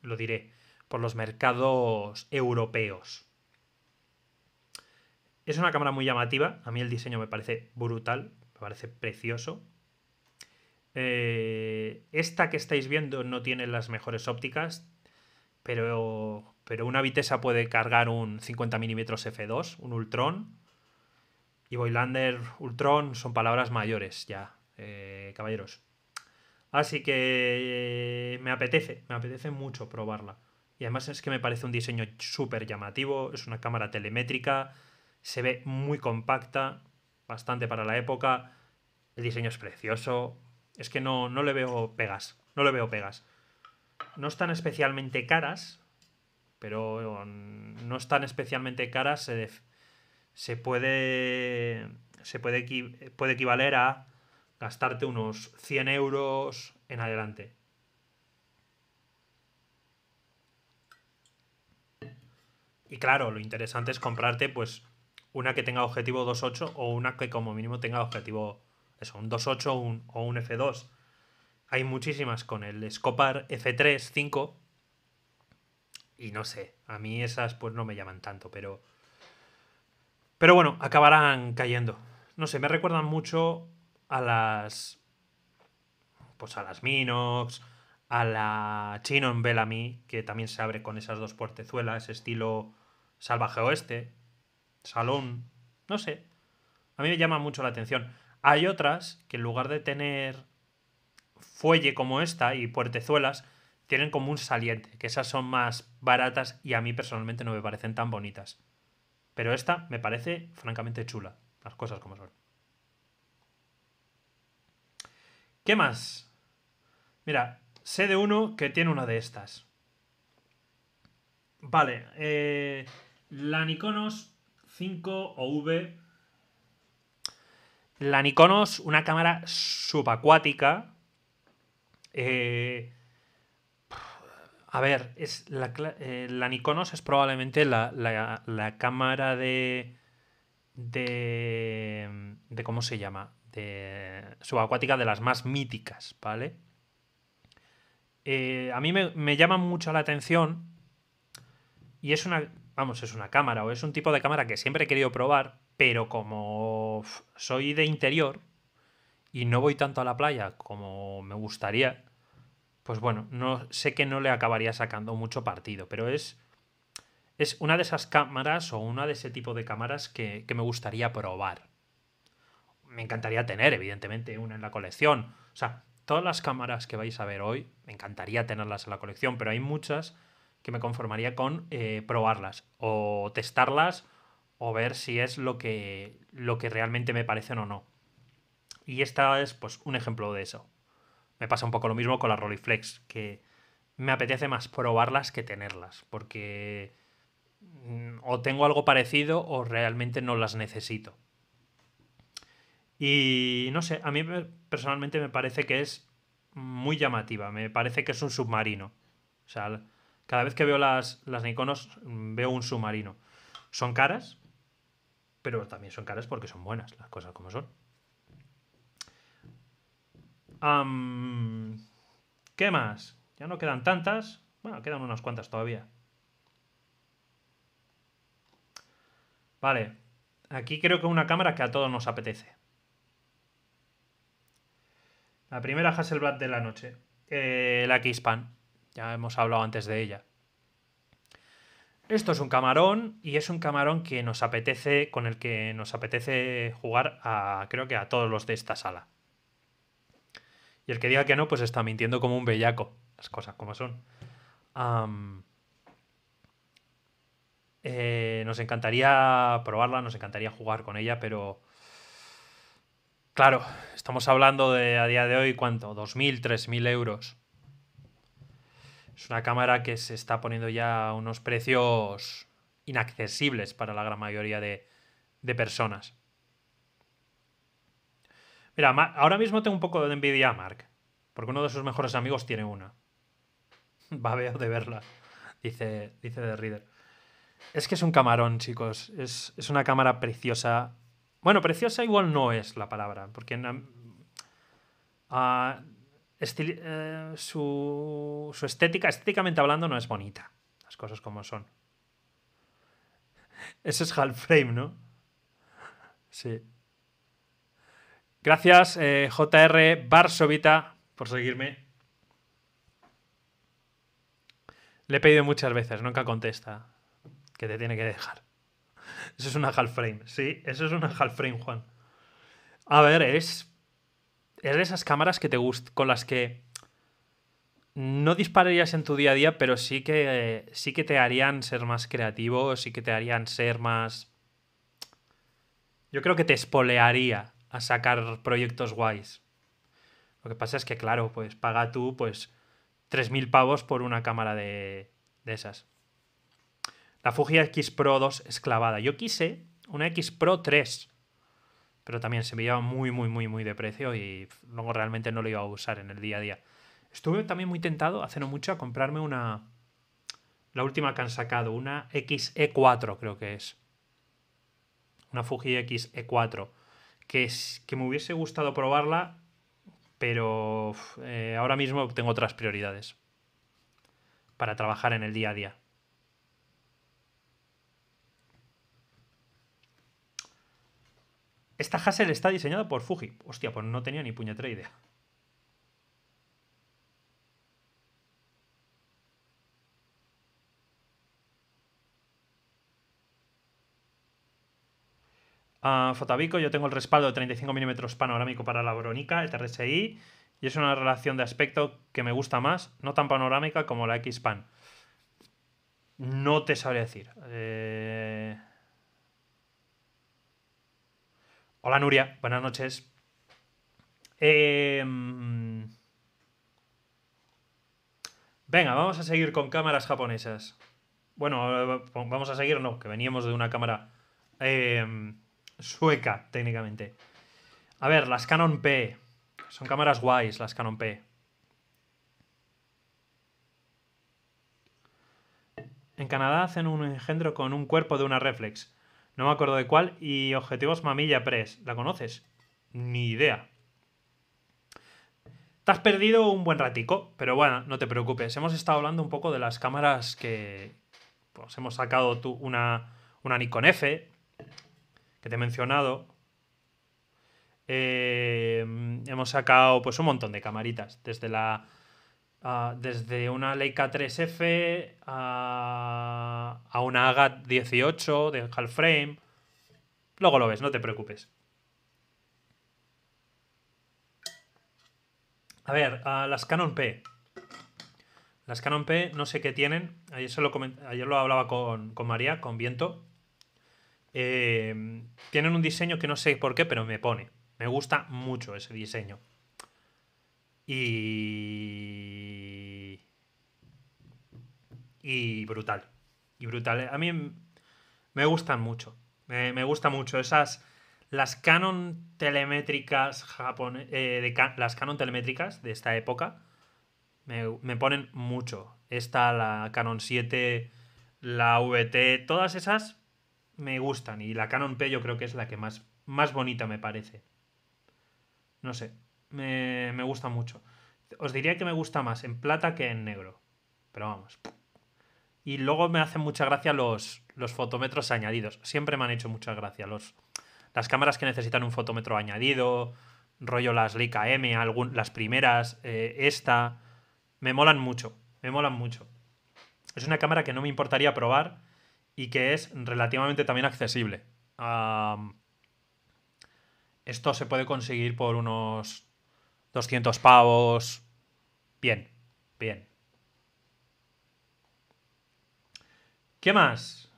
lo diré, por los mercados europeos. Es una cámara muy llamativa, a mí el diseño me parece brutal, me parece precioso. Eh, esta que estáis viendo no tiene las mejores ópticas, pero, una Vitesa puede cargar un 50 mm f2, un Ultron. Y Boylander, Ultron son palabras mayores ya, eh, caballeros. Así que eh, me apetece, me apetece mucho probarla. Y además es que me parece un diseño súper llamativo, es una cámara telemétrica, se ve muy compacta, bastante para la época, el diseño es precioso, es que no, no le veo pegas, no le veo pegas. No están especialmente caras, pero no están especialmente caras, se, se puede, se puede, puede equivaler a gastarte unos 100 euros en adelante. Y claro, lo interesante es comprarte pues una que tenga objetivo 2.8 o una que como mínimo tenga objetivo eso, un 2.8 o un F2. Hay muchísimas con el Scopar F3 5 y no sé, a mí esas pues no me llaman tanto, pero pero bueno, acabarán cayendo. No sé, me recuerdan mucho a las. Pues a las Minox, a la Chinon Bellamy, que también se abre con esas dos puertezuelas, estilo salvaje oeste, salón, no sé. A mí me llama mucho la atención. Hay otras que en lugar de tener fuelle como esta y puertezuelas, tienen como un saliente, que esas son más baratas y a mí personalmente no me parecen tan bonitas. Pero esta me parece francamente chula, las cosas como son. ¿Qué más? Mira, sé de uno que tiene una de estas. Vale, eh, la Nikonos 5 o V. La Nikonos, una cámara subacuática. Eh, a ver, es la, eh, Nikonos es probablemente la, la cámara de, de. de. ¿Cómo se llama? de subacuática de las más míticas, ¿vale? Eh, a mí me, llama mucho la atención y es una, vamos, es una cámara o es un tipo de cámara que siempre he querido probar, pero como soy de interior y no voy tanto a la playa como me gustaría, pues bueno, no sé que no le acabaría sacando mucho partido, pero es es una de esas cámaras o una de ese tipo de cámaras que me gustaría probar me encantaría tener, evidentemente, una en la colección. O sea, todas las cámaras que vais a ver hoy, me encantaría tenerlas en la colección, pero hay muchas que me conformaría con eh, probarlas o testarlas o ver si es lo que, lo que realmente me parecen o no. Y esta es pues un ejemplo de eso. Me pasa un poco lo mismo con las Rolleiflex, que me apetece más probarlas que tenerlas, porque mm, o tengo algo parecido o realmente no las necesito. Y no sé, a mí personalmente me parece que es muy llamativa, me parece que es un submarino. O sea, cada vez que veo las, las Nikonos mm, veo un submarino. Son caras, pero también son caras porque son buenas las cosas como son. ¿Qué más? Ya no quedan tantas. Bueno, quedan unas cuantas todavía. Vale. Aquí creo que una cámara que a todos nos apetece. La primera Hasselblad de la noche, eh, la Kispan. Ya hemos hablado antes de ella. Esto es un camarón y es un camarón que nos apetece, con el que nos apetece jugar a, creo que a todos los de esta sala. Y el que diga que no, pues está mintiendo como un bellaco. Las cosas como son. Eh, nos encantaría probarla, nos encantaría jugar con ella, pero Claro, estamos hablando de a día de hoy, ¿cuánto? 2.000, 3.000 euros. Es una cámara que se está poniendo ya a unos precios inaccesibles para la gran mayoría de, personas. Mira, ahora mismo tengo un poco de envidia Mark, porque uno de sus mejores amigos tiene una. Va [LAUGHS] ver de verla, dice, dice The Reader. Es que es un camarón, chicos. Es, es una cámara preciosa, bueno, preciosa igual no es la palabra, porque ah, eh, su, estética, estéticamente hablando, no es bonita. Las cosas como son. Ese es half frame, ¿no? Sí. Gracias, eh, JR Barsovita, por seguirme. Le he pedido muchas veces, nunca contesta. Que te tiene que dejar. Eso es una half frame, sí, eso es una half frame, Juan. A ver, es. Es de esas cámaras que te gustan, con las que no dispararías en tu día a día, pero sí que, sí que te harían ser más creativo, sí que te harían ser más... Yo creo que te espolearía a sacar proyectos guays. Lo que pasa es que, claro, pues paga tú pues 3.000 pavos por una cámara de, de esas. La Fuji X Pro 2 esclavada. Yo quise una X Pro 3, pero también se me llevaba muy, muy, muy, muy de precio y luego realmente no lo iba a usar en el día a día. Estuve también muy tentado hace no mucho a comprarme una. La última que han sacado, una XE4, creo que es. Una Fuji XE4. Que, que me hubiese gustado probarla, pero eh, ahora mismo tengo otras prioridades para trabajar en el día a día. Esta Hassel está diseñada por Fuji. Hostia, pues no tenía ni puñetera idea. Uh, yo tengo el respaldo de 35 mm panorámico para la Bronica, el TRSI, y es una relación de aspecto que me gusta más, no tan panorámica como la X-Pan. No te sabré decir. Eh... Hola Nuria, buenas noches. Em, venga, vamos a seguir con cámaras japonesas. Bueno, eh, vamos a seguir, no, que veníamos de una cámara em, sueca, técnicamente. A ver, las Canon P. Son cámaras guays, las Canon P. En Canadá hacen un engendro con un cuerpo de una reflex no me acuerdo de cuál, y objetivos Mamilla Press. ¿La conoces? Ni idea. Te has perdido un buen ratico, pero bueno, no te preocupes. Hemos estado hablando un poco de las cámaras que pues, hemos sacado tú, una, una Nikon F, que te he mencionado. Eh, hemos sacado pues un montón de camaritas, desde la desde una Leica 3F a, una Agat 18 de half frame. Luego lo ves, no te preocupes. A ver, las Canon P. Las Canon P no sé qué tienen. Ayer, se lo, lo hablaba con, María, con Viento. Eh, tienen un diseño que no sé por qué, pero me pone. Me gusta mucho ese diseño. Y. Y brutal. Y brutal. A mí me gustan mucho. Me, me gusta mucho esas. Las canon telemétricas eh, las canon telemétricas de esta época. Me, ponen mucho. Esta, la Canon 7, la VT, todas esas me gustan. Y la Canon P yo creo que es la que más, más bonita me parece. No sé, me, gusta mucho. Os diría que me gusta más en plata que en negro. Pero vamos. Y luego me hacen mucha gracia los, los fotómetros añadidos. Siempre me han hecho mucha gracia los, las cámaras que necesitan un fotómetro añadido, rollo las Leica M, las primeras, eh, esta. Me molan mucho, me molan mucho. Es una cámara que no me importaría probar y que es relativamente también accesible. esto se puede conseguir por unos 200 pavos. Bien, bien. ¿Qué más?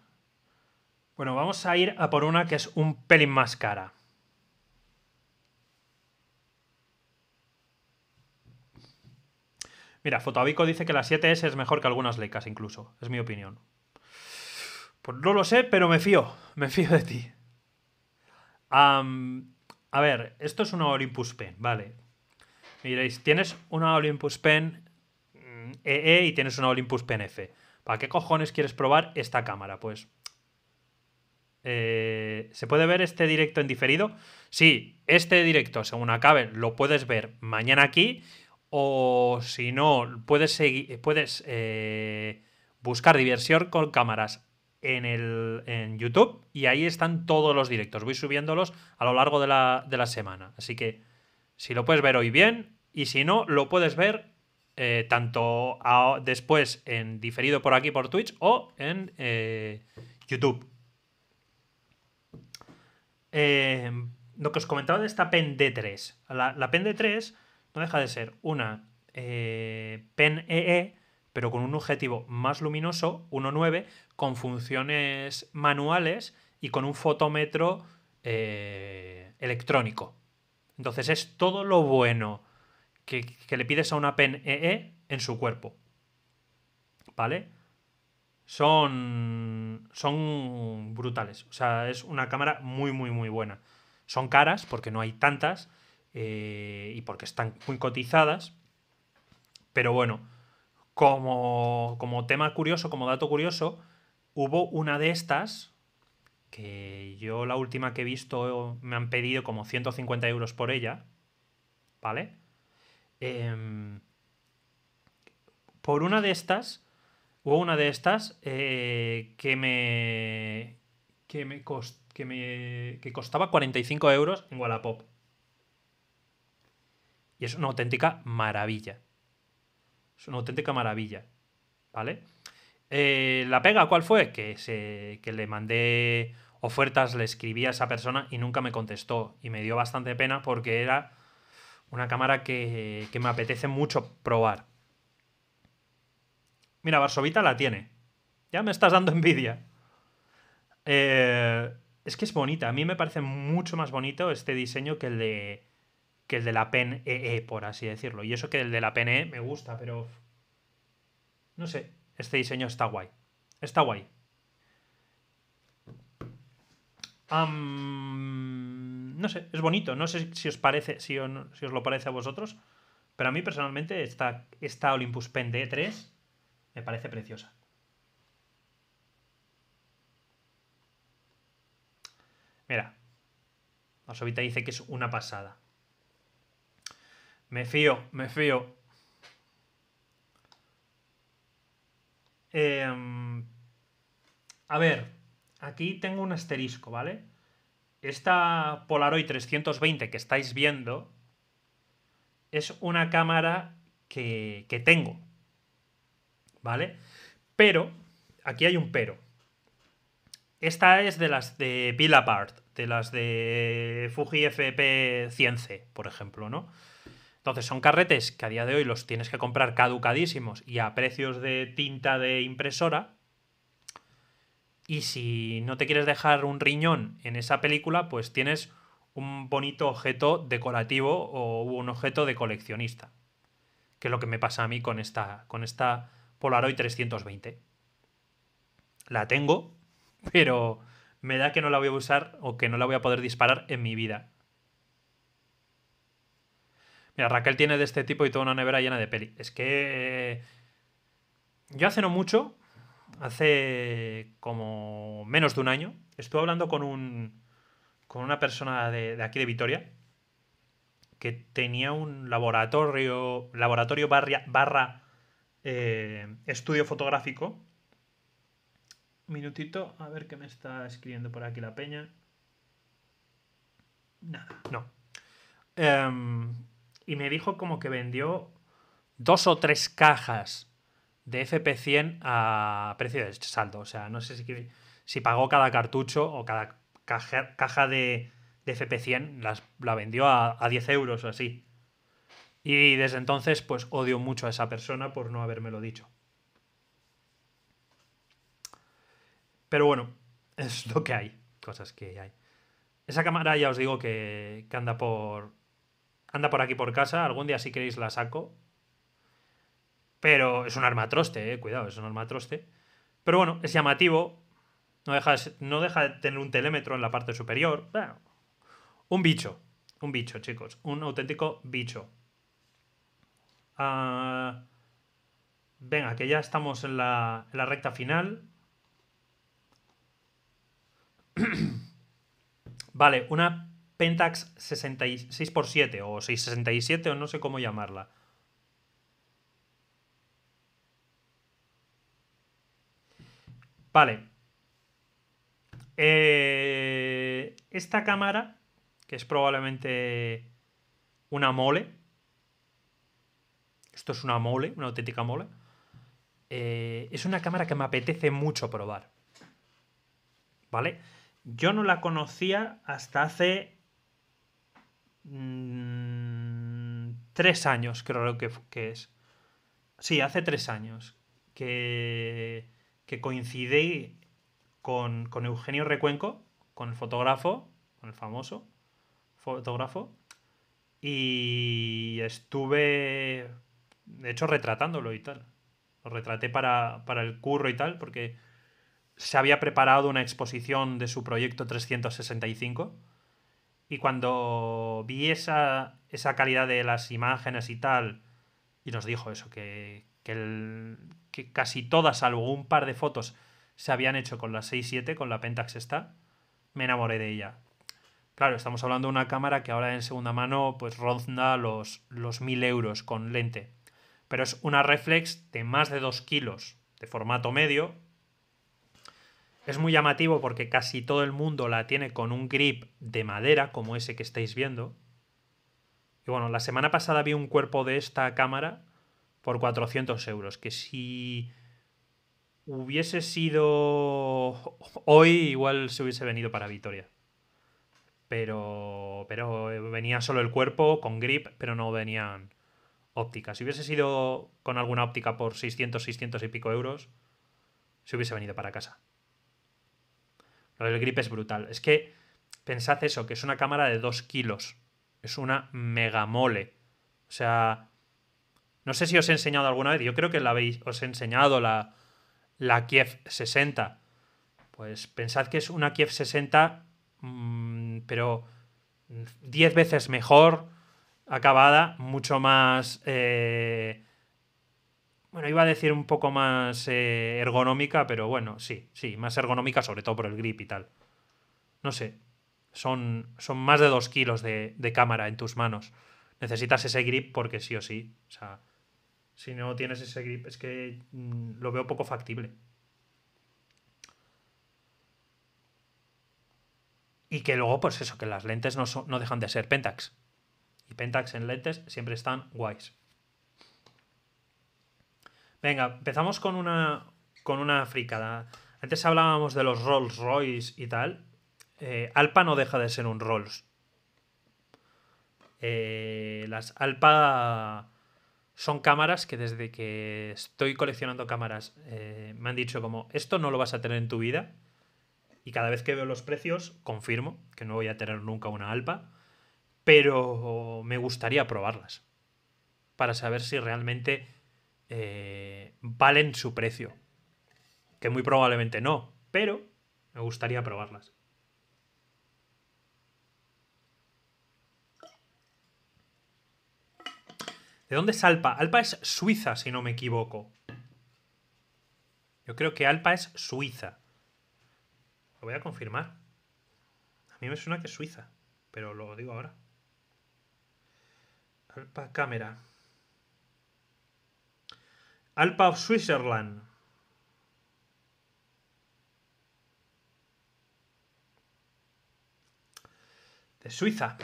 Bueno, vamos a ir a por una que es un pelín más cara. Mira, Fotovico dice que la 7S es mejor que algunas Leicas incluso. Es mi opinión. Pues no lo sé, pero me fío. [LAUGHS] Me fío de ti. a ver, esto es una Olympus P, vale. Miréis, tienes una Olympus Pen EE mm, e y tienes una Olympus Pen F. ¿Para qué cojones quieres probar esta cámara? Pues. Eh, ¿Se puede ver este directo en diferido? Sí, este directo, según acabe, lo puedes ver mañana aquí. O si no, puedes, seguir, puedes eh, buscar diversión con cámaras en, YouTube y ahí están todos los directos. Voy subiéndolos a lo largo de la, de la semana. Así que si lo puedes ver hoy bien, y si no, lo puedes ver eh, tanto después en diferido por aquí por Twitch o en eh, YouTube. Em, lo que os comentaba de esta Pen D3. La, la Pen D3 no deja de ser una eh, Pen EE, e, pero con un objetivo más luminoso, 1.9, con funciones manuales y con un fotómetro electrónico. Entonces es todo lo bueno que, le pides a una pen EE en su cuerpo. ¿Vale? Son, son brutales. O sea, es una cámara muy, muy, muy buena. Son caras porque no hay tantas eh, y porque están muy cotizadas. Pero bueno, como, como tema curioso, como dato curioso, hubo una de estas que yo la última que he visto me han pedido como 150 euros por ella, ¿vale? Em, por una de estas, hubo una de estas, eh, que me. Que me, que me costaba 45 euros en Wallapop. Y es una auténtica maravilla. Es una auténtica maravilla. ¿Vale? Eh, la pega, ¿cuál fue? Que, se, que le mandé ofertas, le escribí a esa persona y nunca me contestó. Y me dio bastante pena porque era una cámara que, me apetece mucho probar. Mira, Varsovita la tiene. Ya me estás dando envidia. Eh, es que es bonita. A mí me parece mucho más bonito este diseño que el de, que el de la Pen e e, por así decirlo. Y eso que el de la Pen e me gusta, pero... No sé, este diseño está guay. Está guay no sé, es bonito. No sé si os parece, si, os lo parece a vosotros, pero a mí personalmente esta, Olympus Pen D3 me parece preciosa. Mira, Osovita dice que es una pasada. Me fío, me fío. Em, a ver, aquí tengo un asterisco, ¿vale? esta Polaroid 320 que estáis viendo es una cámara que, que tengo. ¿Vale? Pero, aquí hay un pero. Esta es de las de PilaPart, de las de Fuji FP 100C, por ejemplo, ¿no? Entonces, son carretes que a día de hoy los tienes que comprar caducadísimos y a precios de tinta de impresora, y si no te quieres dejar un riñón en esa película, pues tienes un bonito objeto decorativo o un objeto de coleccionista. Que es lo que me pasa a mí con esta, con esta Polaroid 320. La tengo, [LAUGHS] pero me da que no la voy a usar o que no la voy a poder disparar en mi vida. Mira, Raquel tiene de este tipo y toda una nevera llena de peli. Es que... Eh, yo hace no mucho hace como menos de un año, estuve hablando con un con una persona de, aquí de Vitoria que tenía un laboratorio laboratorio barra, eh, estudio fotográfico. Minutito, a ver qué me está escribiendo por aquí la peña. Nada, no. Em, y me dijo como que vendió dos o tres cajas de FP100 a precio de saldo. O sea, no sé si, si pagó cada cartucho o cada caja, de, FP100, las, la vendió a, a 10 euros o así. Y desde entonces, pues odio mucho a esa persona por no habérmelo dicho. Pero bueno, [LAUGHS] es lo que hay, cosas que hay. Esa cámara ya os digo que, que anda por. anda por aquí por casa. Algún día si queréis la saco pero es un armatroste, eh, cuidado, es un armatroste. Pero bueno, es llamativo. No deja, no deja de tener un telémetro en la parte superior. un bicho. Un bicho, chicos. Un auténtico bicho. Ah, venga, que ya estamos en la, recta final. [CLEARS THROAT] vale, una Pentax 66x7 o 667 o no sé cómo llamarla. Vale. Eh, esta cámara, que es probablemente una mole. Esto es una mole, una auténtica mole. Eh, es una cámara que me apetece mucho probar. ¿Vale? Yo no la conocía hasta hace mm, tres años, creo que, que es. Sí, hace tres años. Que que coincidí con, Eugenio Recuenco, con el fotógrafo, con el famoso fotógrafo, y estuve, de hecho, retratándolo y tal. Lo retraté para, para el curro y tal, porque se había preparado una exposición de su proyecto 365. Y cuando vi esa, esa calidad de las imágenes y tal, y nos dijo eso, que, que, casi todas, salvo un par de fotos, se habían hecho con la 6.7, con la Pentax esta, me enamoré de ella. Claro, estamos hablando de una cámara que ahora en segunda mano pues ronda los, los 1000 euros con lente. Pero es una reflex de más de 2 kilos, de formato medio. Es muy llamativo porque casi todo el mundo la tiene con un grip de madera, como ese que estáis viendo. Y bueno, la semana pasada vi un cuerpo de esta cámara por 400 euros, que si hubiese sido hoy, igual se hubiese venido para Vitoria. Pero, pero eh, venía solo el cuerpo con grip, pero no venían ópticas. Si hubiese sido con alguna óptica por 600, 600 y pico euros, se hubiese venido para casa. Lo del grip es brutal. Es que pensad eso, que es una cámara de 2 kilos. Es una mole. O sea, no sé si os he enseñado alguna vez, yo creo que la os he enseñado la, Kiev 60. Pues pensad que es una Kiev 60, mm, pero 10 veces mejor acabada, mucho más... Eh, bueno, iba a decir un poco más eh, ergonómica, pero bueno, sí, sí, más ergonómica sobre todo por el grip y tal. No sé, son, son más de 2 kilos de, de cámara en tus manos necesitas ese grip porque sí o sí. O sea, si no tienes ese grip, es que mm, lo veo poco factible. Y que luego, pues eso, que las lentes no, dejan de ser Pentax. Y Pentax en lentes siempre están guays. Venga, empezamos con una, con una fricada. Antes hablábamos de los Rolls Royce y tal. Eh, Alpa no deja de ser un Rolls. Eh, las Alpa son cámaras que desde que estoy coleccionando cámaras eh, me han dicho como, esto no lo vas a tener en tu vida. Y cada vez que veo los precios, confirmo que no voy a tener nunca una alpa, pero me gustaría probarlas para saber si realmente eh, valen su precio. Que muy probablemente no, pero me gustaría probarlas. ¿De dónde es Alpa? Alpa es Suiza, si no me equivoco. Yo creo que Alpa es Suiza. Lo voy a confirmar. A mí me suena que es Suiza, pero lo digo ahora. Alpa Cámara. Alpa of Switzerland. De Suiza.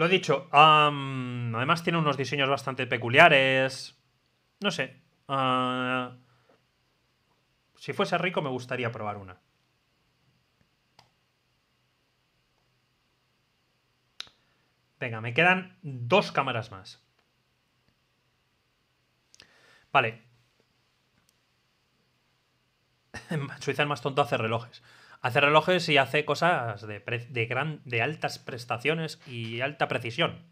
Lo he dicho, además tiene unos diseños bastante peculiares. No sé. Ah, si fuese rico me gustaría probar una. Venga, me quedan dos cámaras más. Vale. [LAUGHS] Suiza el más tonto hace relojes hace relojes y hace cosas de, altas prestaciones y alta precisión.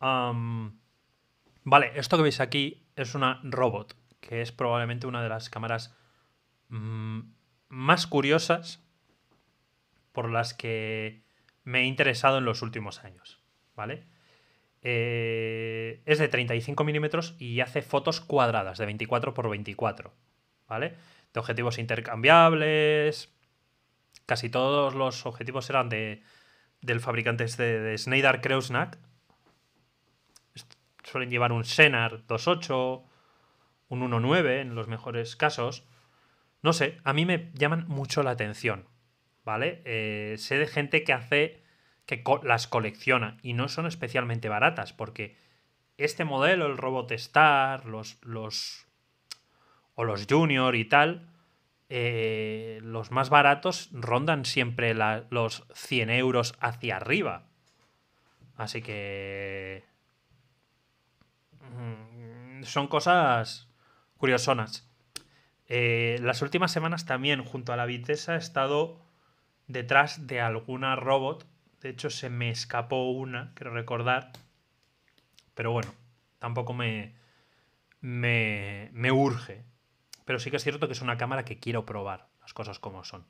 vale, esto que veis aquí es una robot, que es probablemente una de las cámaras mm, más curiosas por las que me he interesado en los últimos años. ¿Vale? Eh, es de 35 milímetros y hace fotos cuadradas de 24 por 24. ¿Vale? De objetivos intercambiables, casi todos los objetivos eran de, del fabricante este de, de Snyder Suelen llevar un Senar 2.8, un 1.9 en los mejores casos. No sé, a mí me llaman mucho la atención, ¿vale? Eh, sé de gente que hace, que las colecciona y no son especialmente baratas porque este modelo, el Robot Star, los, los o los Junior y tal, eh, los más baratos rondan siempre los 100 euros hacia arriba. Así que... Mm, son cosas curiosonas. Eh, las últimas semanas también junto a la Vitesa he estado detrás de alguna robot. De hecho se me escapó una, quiero recordar. Pero bueno, tampoco me, me, me urge pero sí que es cierto que es una cámara que quiero probar, las cosas como son.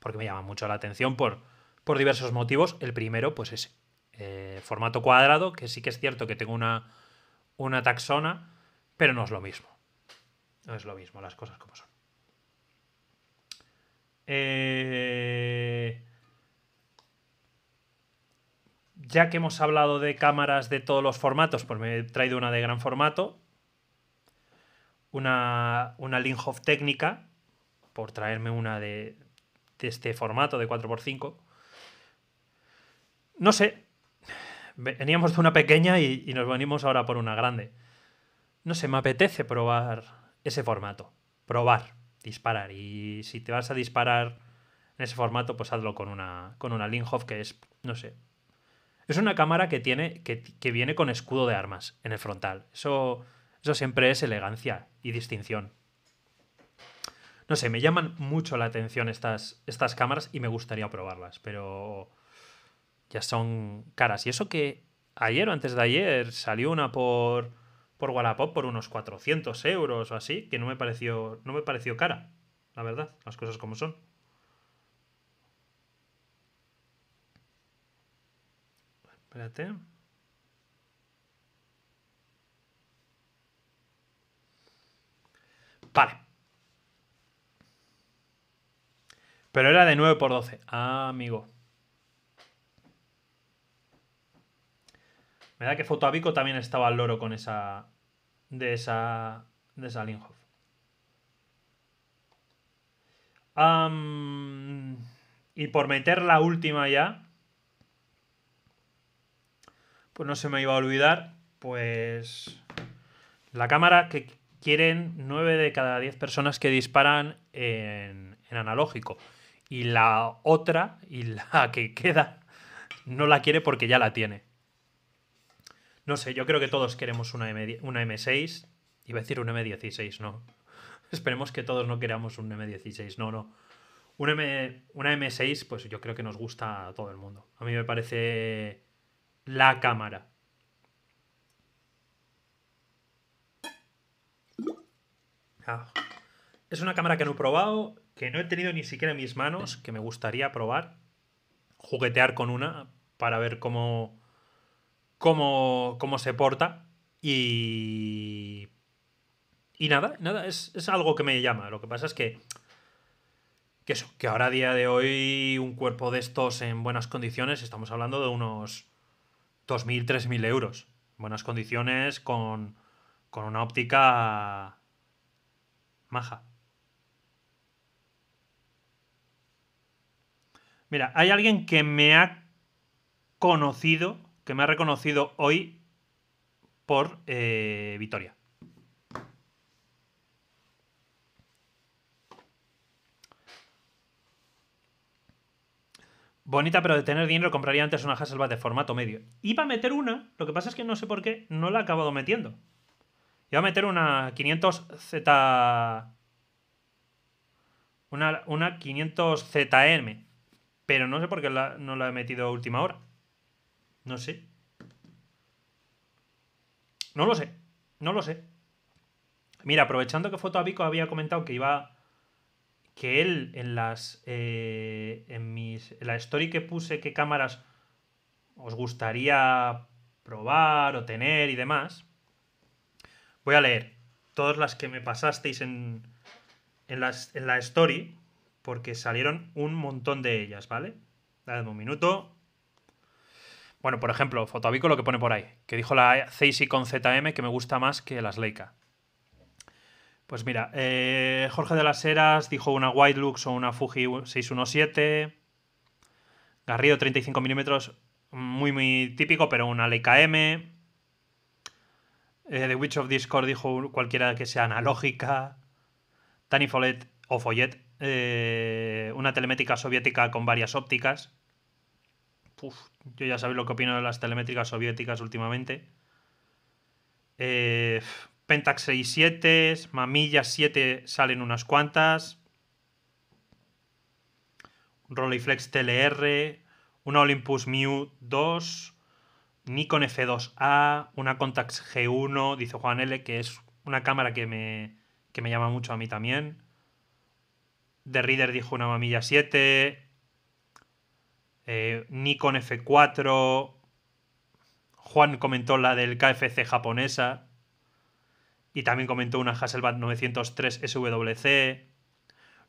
Porque me llama mucho la atención por, por diversos motivos. El primero, pues es eh, formato cuadrado, que sí que es cierto que tengo una, una taxona, pero no es lo mismo. No es lo mismo, las cosas como son. Eh, ya que hemos hablado de cámaras de todos los formatos, pues me he traído una de gran formato, una, una técnica, por traerme una de, de este formato de 4x5. No sé, veníamos de una pequeña y, nos venimos ahora por una grande. No sé, me apetece probar ese formato. Probar, disparar. Y si te vas a disparar en ese formato, pues hazlo con una, con una que es, no sé. Es una cámara que tiene, que, que viene con escudo de armas en el frontal. Eso eso siempre es elegancia y distinción. No sé, me llaman mucho la atención estas, estas cámaras y me gustaría probarlas, pero ya son caras. Y eso que ayer o antes de ayer salió una por, por Wallapop por unos 400 euros o así, que no me pareció, no me pareció cara, la verdad, las cosas como son. Espérate. Vale. Pero era de 9 por 12. Ah, amigo. Me da que Fotoabico también estaba al loro con esa. De esa. De esa y por meter la última ya. Pues no se me iba a olvidar. Pues. La cámara que quieren 9 de cada 10 personas que disparan en, analógico. Y la otra, y la [LAUGHS] que queda, no la quiere porque ya la tiene. No sé, yo creo que todos queremos una, M, una M6. Iba a decir una M16, no. [LAUGHS] Esperemos que todos no queramos un M16, no, no. M, una M6, pues yo creo que nos gusta a todo el mundo. A mí me parece la cámara Es una cámara que no he probado, que no he tenido ni siquiera en mis manos, que me gustaría probar, juguetear con una para ver cómo, cómo, cómo se porta. Y. Y nada, nada, es, es algo que me llama. Lo que pasa es que. Que eso, que ahora a día de hoy un cuerpo de estos en buenas condiciones, estamos hablando de unos 2.000, 3.000 euros. Buenas condiciones, con, con una óptica Mira, hay alguien que me ha conocido, que me ha reconocido hoy por eh, Vitoria. Bonita, pero de tener dinero compraría antes una Hasselblad de formato medio. Iba a meter una, lo que pasa es que no sé por qué no la he acabado metiendo. Iba a meter una 500Z. Una, una 500ZM. Pero no sé por qué no la he metido a última hora. No sé. No lo sé. No lo sé. Mira, aprovechando que Fotoabico había comentado que iba. Que él en las. Eh, en mis. En la story que puse, qué cámaras os gustaría probar o tener y demás. Voy a leer todas las que me pasasteis en, en, las, en la story, porque salieron un montón de ellas, ¿vale? Dadme un minuto. Bueno, por ejemplo, Fotoavico lo que pone por ahí, que dijo la Ceisi con ZM que me gusta más que las Leica. Pues mira, eh, Jorge de las Heras dijo una White Lux o una Fuji 617. Garrido 35 mm, muy, muy típico, pero una Leica M. Eh, The Witch of Discord dijo cualquiera que sea analógica. Tani Follett o Follet, eh, una telemétrica soviética con varias ópticas. yo ya sabéis lo que opino de las telemétricas soviéticas últimamente. Eh, Pentax 67 7, Mamilla 7 salen unas cuantas. Rolleiflex TLR, una Olympus Mew 2, Nikon F2A, una Contax G1, dice Juan L, que es una cámara que me, que me llama mucho a mí también. The Reader dijo una Mamilla 7. Eh, Nikon F4. Juan comentó la del KFC japonesa. Y también comentó una Hasselblad 903 SWC.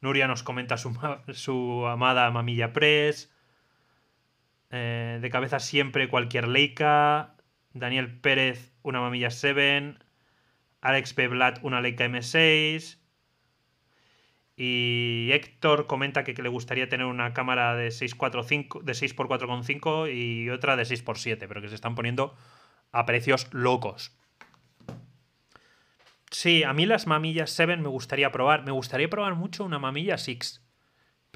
Nuria nos comenta su, su amada Mamilla Press. Eh, de cabeza siempre cualquier Leica, Daniel Pérez una mamilla 7, Alex P. Blatt una Leica M6 y Héctor comenta que, le gustaría tener una cámara de de 6x4.5 y otra de 6x7, pero que se están poniendo a precios locos. Sí, a mí las mamillas 7 me gustaría probar. Me gustaría probar mucho una mamilla 6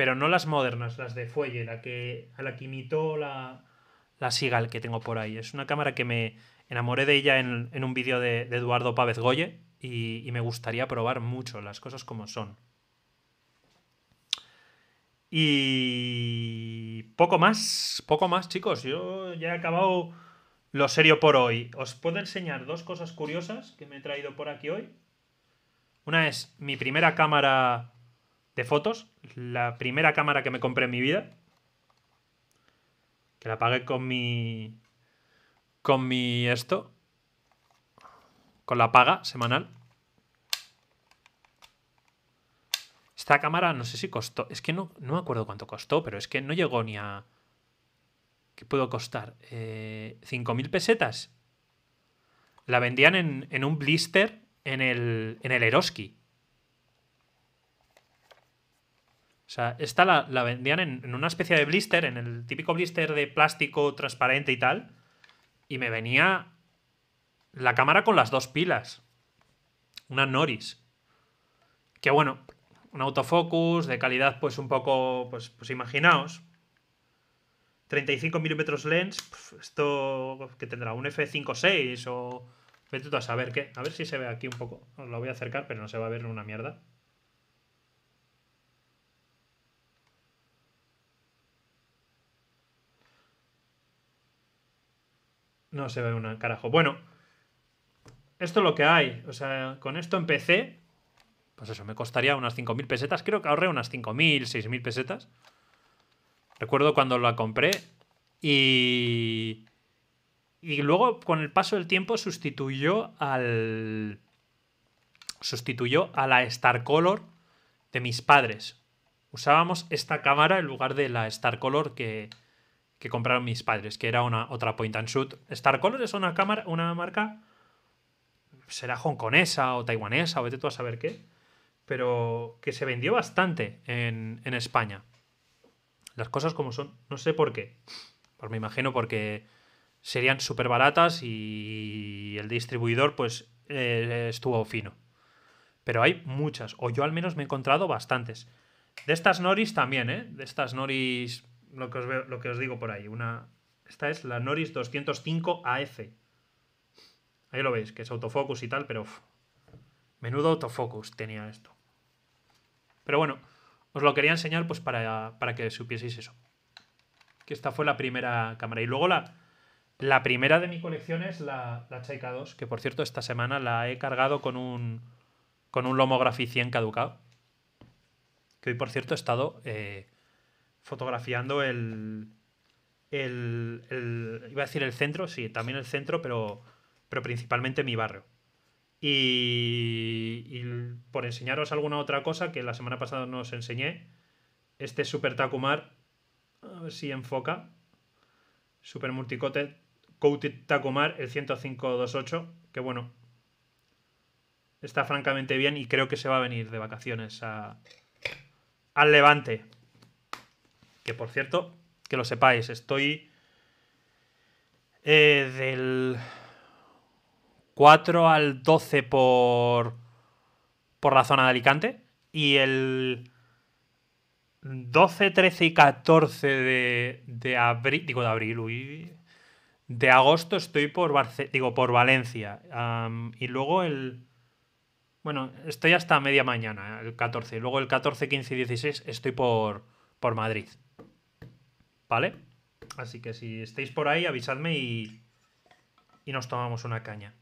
pero no las modernas, las de fuelle, la que, a la que imitó la, Sigal que tengo por ahí. Es una cámara que me enamoré de ella en, un vídeo de, Eduardo Pávez Goye y, y, me gustaría probar mucho las cosas como son. Y poco más, poco más chicos, yo ya he acabado lo serio por hoy. Os puedo enseñar dos cosas curiosas que me he traído por aquí hoy. Una es mi primera cámara de fotos. La primera cámara que me compré en mi vida. Que la pagué con mi. Con mi esto. Con la paga semanal. Esta cámara no sé si costó. Es que no, no me acuerdo cuánto costó, pero es que no llegó ni a. ¿Qué puedo costar? ¿5.000 eh, pesetas? La vendían en, un blister en el, en el Eroski. O sea, esta la, vendían en, una especie de blister, en el típico blister de plástico transparente y tal. Y me venía la cámara con las dos pilas. Una Noris. Que bueno, un autofocus de calidad pues un poco, pues, pues imaginaos. 35 milímetros lens, esto que tendrá un f5.6 o... Vete tú a saber qué. A ver si se ve aquí un poco. Os lo voy a acercar, pero no se va a ver una mierda. No se ve un carajo. Bueno, esto es lo que hay. O sea, con esto empecé. Pues eso, me costaría unas 5.000 pesetas. Creo que ahorré unas 5.000, 6.000 pesetas. Recuerdo cuando la compré y... Y luego, con el paso del tiempo, sustituyó al... Sustituyó a la Star Color de mis padres. Usábamos esta cámara en lugar de la Star Color que, que compraron mis padres, que era una otra point and shoot. Star Color es una, cámara, una marca, será hongkonesa o taiwanesa o vete tú a saber qué, pero que se vendió bastante en, en España. Las cosas como son, no sé por qué. Pues me imagino porque serían súper baratas y el distribuidor pues eh, estuvo fino. Pero hay muchas, o yo al menos me he encontrado bastantes. De estas Noris también, ¿eh? De estas Noris lo que os, lo que os digo por ahí. Una, esta es la Noris 205 AF. Ahí lo veis, que es autofocus y tal, pero menudo autofocus tenía esto. Pero bueno, os lo quería enseñar pues para, para que supieseis eso. Que esta fue la primera cámara. Y luego la, la primera de mi colección es la, la Chaika 2, que por cierto esta semana la he cargado con un, con un Lomography 100 caducado. Que hoy por cierto he estado... Eh, fotografiando el, el, el, Iba a decir el centro, sí, también el centro, pero, pero principalmente mi barrio. Y, y por enseñaros alguna otra cosa que la semana pasada no os enseñé, este Super Takumar, a ver si enfoca, Super Multicote Coated Takumar, el 10528, que bueno, está francamente bien y creo que se va a venir de vacaciones a, al Levante por cierto, que lo sepáis, estoy eh, del 4 al 12 por, por la zona de Alicante y el 12, 13 y 14 de, abril, digo de abril, de agosto estoy por, digo, por Valencia. y luego el... Bueno, estoy hasta media mañana, el 14. Luego el 14, 15 y 16 estoy por, por Madrid. ¿Vale? Así que si estáis por ahí, avisadme y, y nos tomamos una caña.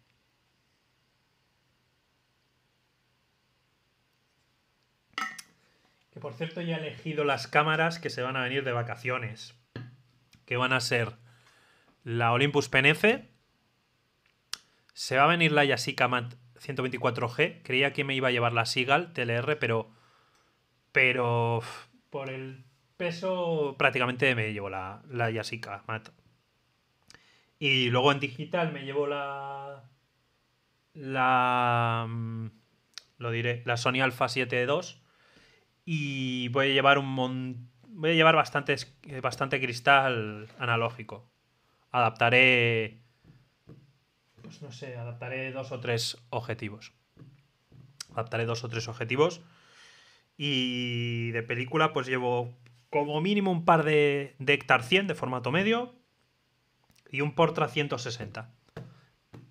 Que por cierto ya he elegido las cámaras que se van a venir de vacaciones. Que van a ser la Olympus PNF. Se va a venir la Yashica Mat 124G. Creía que me iba a llevar la Seagull TLR, pero... Pero... Por el peso prácticamente me llevo la, la Yasica Matt. Y luego en digital me llevo la. La. Mm, lo diré. La Sony Alpha 7 II. Y voy a llevar un mon, Voy a llevar bastante, bastante cristal analógico. Adaptaré. Pues no sé, adaptaré dos o tres objetivos. Adaptaré dos o tres objetivos. Y de película, pues llevo como mínimo un par de, de 100 de formato medio y un Portra 160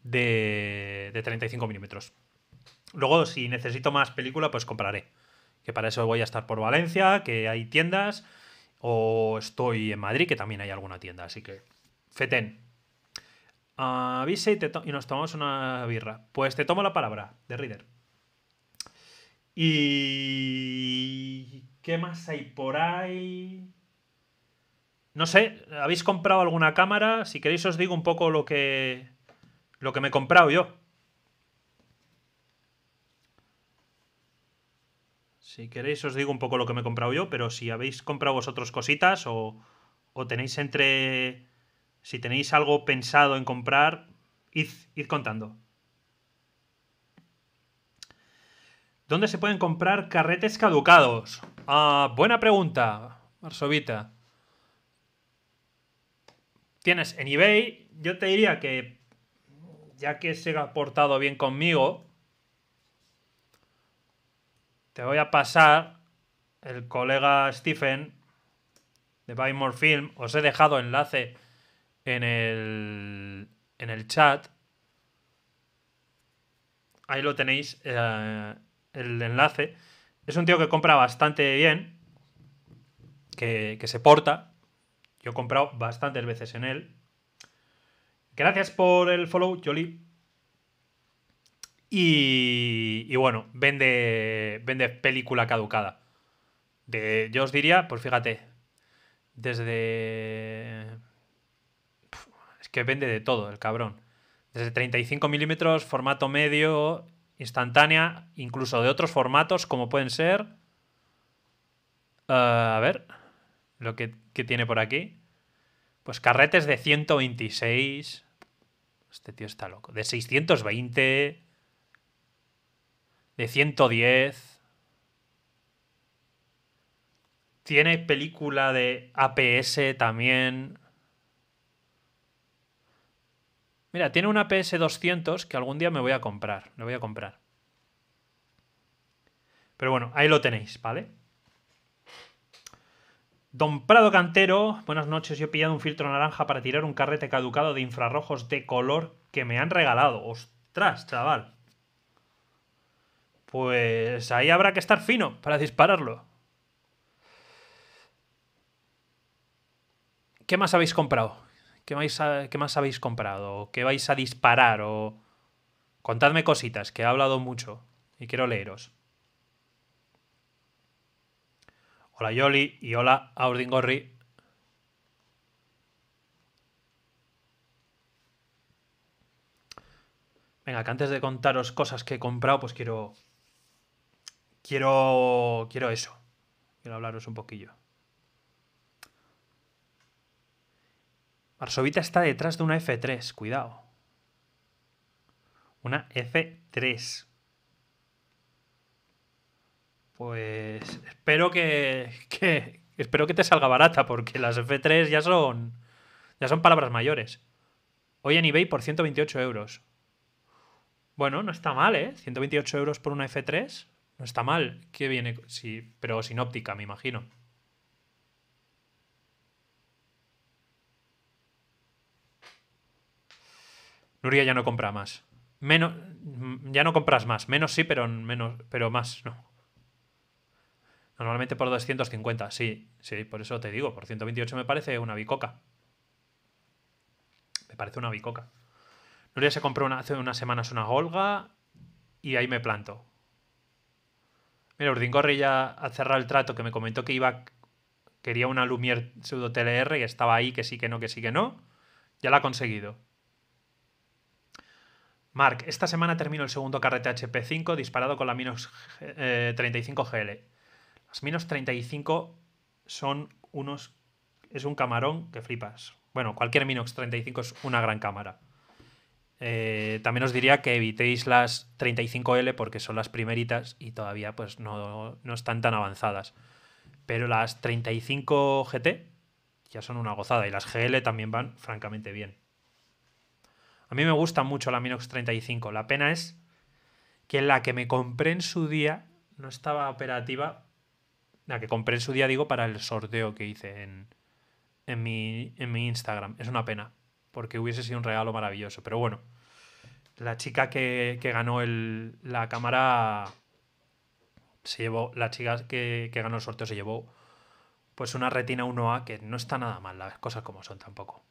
de, 35 milímetros. Luego, si necesito más película, pues compraré. Que para eso voy a estar por Valencia, que hay tiendas, o estoy en Madrid, que también hay alguna tienda. Así que, Feten, avise y, y, nos tomamos una birra. Pues te tomo la palabra, de Reader. Y ¿Qué más hay por ahí? No sé, ¿habéis comprado alguna cámara? Si queréis os digo un poco lo que lo que me he comprado yo. Si queréis os digo un poco lo que me he comprado yo, pero si habéis comprado vosotros cositas o, o tenéis entre... Si tenéis algo pensado en comprar, id, id contando. ¿Dónde se pueden comprar carretes caducados? Ah, buena pregunta, Marsovita. Tienes en eBay, yo te diría que ya que se ha portado bien conmigo, te voy a pasar el colega Stephen de Buy More Film. Os he dejado enlace en el, en el chat. Ahí lo tenéis, eh, el enlace. Es un tío que compra bastante bien, que, se porta. Yo he comprado bastantes veces en él. Gracias por el follow, Jolie. Y, bueno, vende, vende película caducada. De, yo os diría, pues fíjate, desde... Es que vende de todo el cabrón. Desde 35 milímetros, formato medio, instantánea, incluso de otros formatos, como pueden ser. Eh, a ver, lo que, que, tiene por aquí. Pues carretes de 126. Este tío está loco. De 620. De 110. Tiene película de APS también. Mira, tiene una PS200 que algún día me voy a comprar. Me voy a comprar. Pero bueno, ahí lo tenéis, ¿vale? Don Prado Cantero, buenas noches. Yo he pillado un filtro naranja para tirar un carrete caducado de infrarrojos de color que me han regalado. ¡Ostras, chaval! Pues ahí habrá que estar fino para dispararlo. ¿Qué más habéis comprado? ¿Qué más, más habéis comprado? ¿Qué vais a disparar? O... Contadme cositas, que he hablado mucho y quiero leeros. Hola Yoli y hola Aurdin Venga, que antes de contaros cosas que he comprado, pues quiero. Quiero. Quiero eso. Quiero hablaros un poquillo. Varsovita está detrás de una F3, cuidado. Una F3. Pues espero que, espero que te salga barata porque las F3 ya son ya son palabras mayores. Hoy en eBay por 128 euros. Bueno, no está mal, ¿eh? 128 euros por una F3. No está mal. ¿Qué viene? Sí, pero sin óptica, me imagino. Nuria ya no compra más. Menos, ya no compras más. Menos sí, pero, menos, pero más no. Normalmente por 250, sí, sí, por eso te digo, por 128 me parece una bicoca. Me parece una bicoca. Nuria se compró una, hace unas semanas una Golga y ahí me planto. Mira, Urdingorri ya ha cerrado el trato que me comentó que iba, quería una Lumier pseudo TLR y estaba ahí, que sí, que no, que sí, que no. Ya la ha conseguido. Mark, esta semana termino el segundo carrete HP5 disparado con la Minox 35GL. Eh, las Minox 35 son unos. Es un camarón que flipas. Bueno, cualquier Minox 35 es una gran cámara. Eh, también os diría que evitéis las 35L porque son las primeritas y todavía pues, no, no están tan avanzadas. Pero las 35GT ya son una gozada y las GL también van francamente bien. A mí me gusta mucho la Minox 35. La pena es que la que me compré en su día no estaba operativa. La que compré en su día, digo, para el sorteo que hice en, mi, en mi Instagram. Es una pena, porque hubiese sido un regalo maravilloso. Pero bueno, la chica que, ganó el, la cámara se llevó, la chica que, que ganó el sorteo se llevó pues una retina 1A que no está nada mal, las cosas como son tampoco.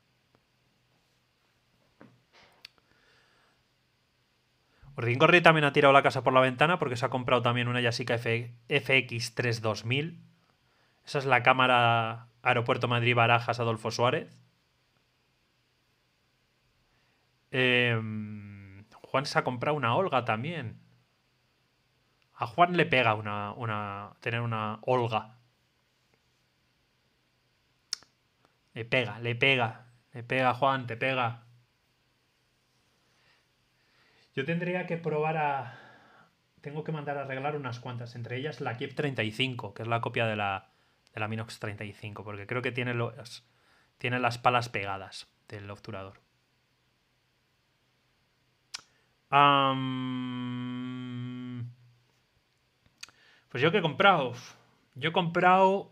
Ordín también ha tirado la casa por la ventana porque se ha comprado también una Yasica fx 32000 Esa es la cámara Aeropuerto Madrid Barajas Adolfo Suárez. Em, Juan se ha comprado una Olga también. A Juan le pega una, una tener una Olga. Le pega, le pega. Le pega, Juan, te pega. Yo tendría que probar a... Tengo que mandar a arreglar unas cuantas, entre ellas la Kiev 35, que es la copia de la, de la Minox 35, porque creo que tiene, los, tiene las palas pegadas del obturador. Pues yo que he comprado. Yo he comprado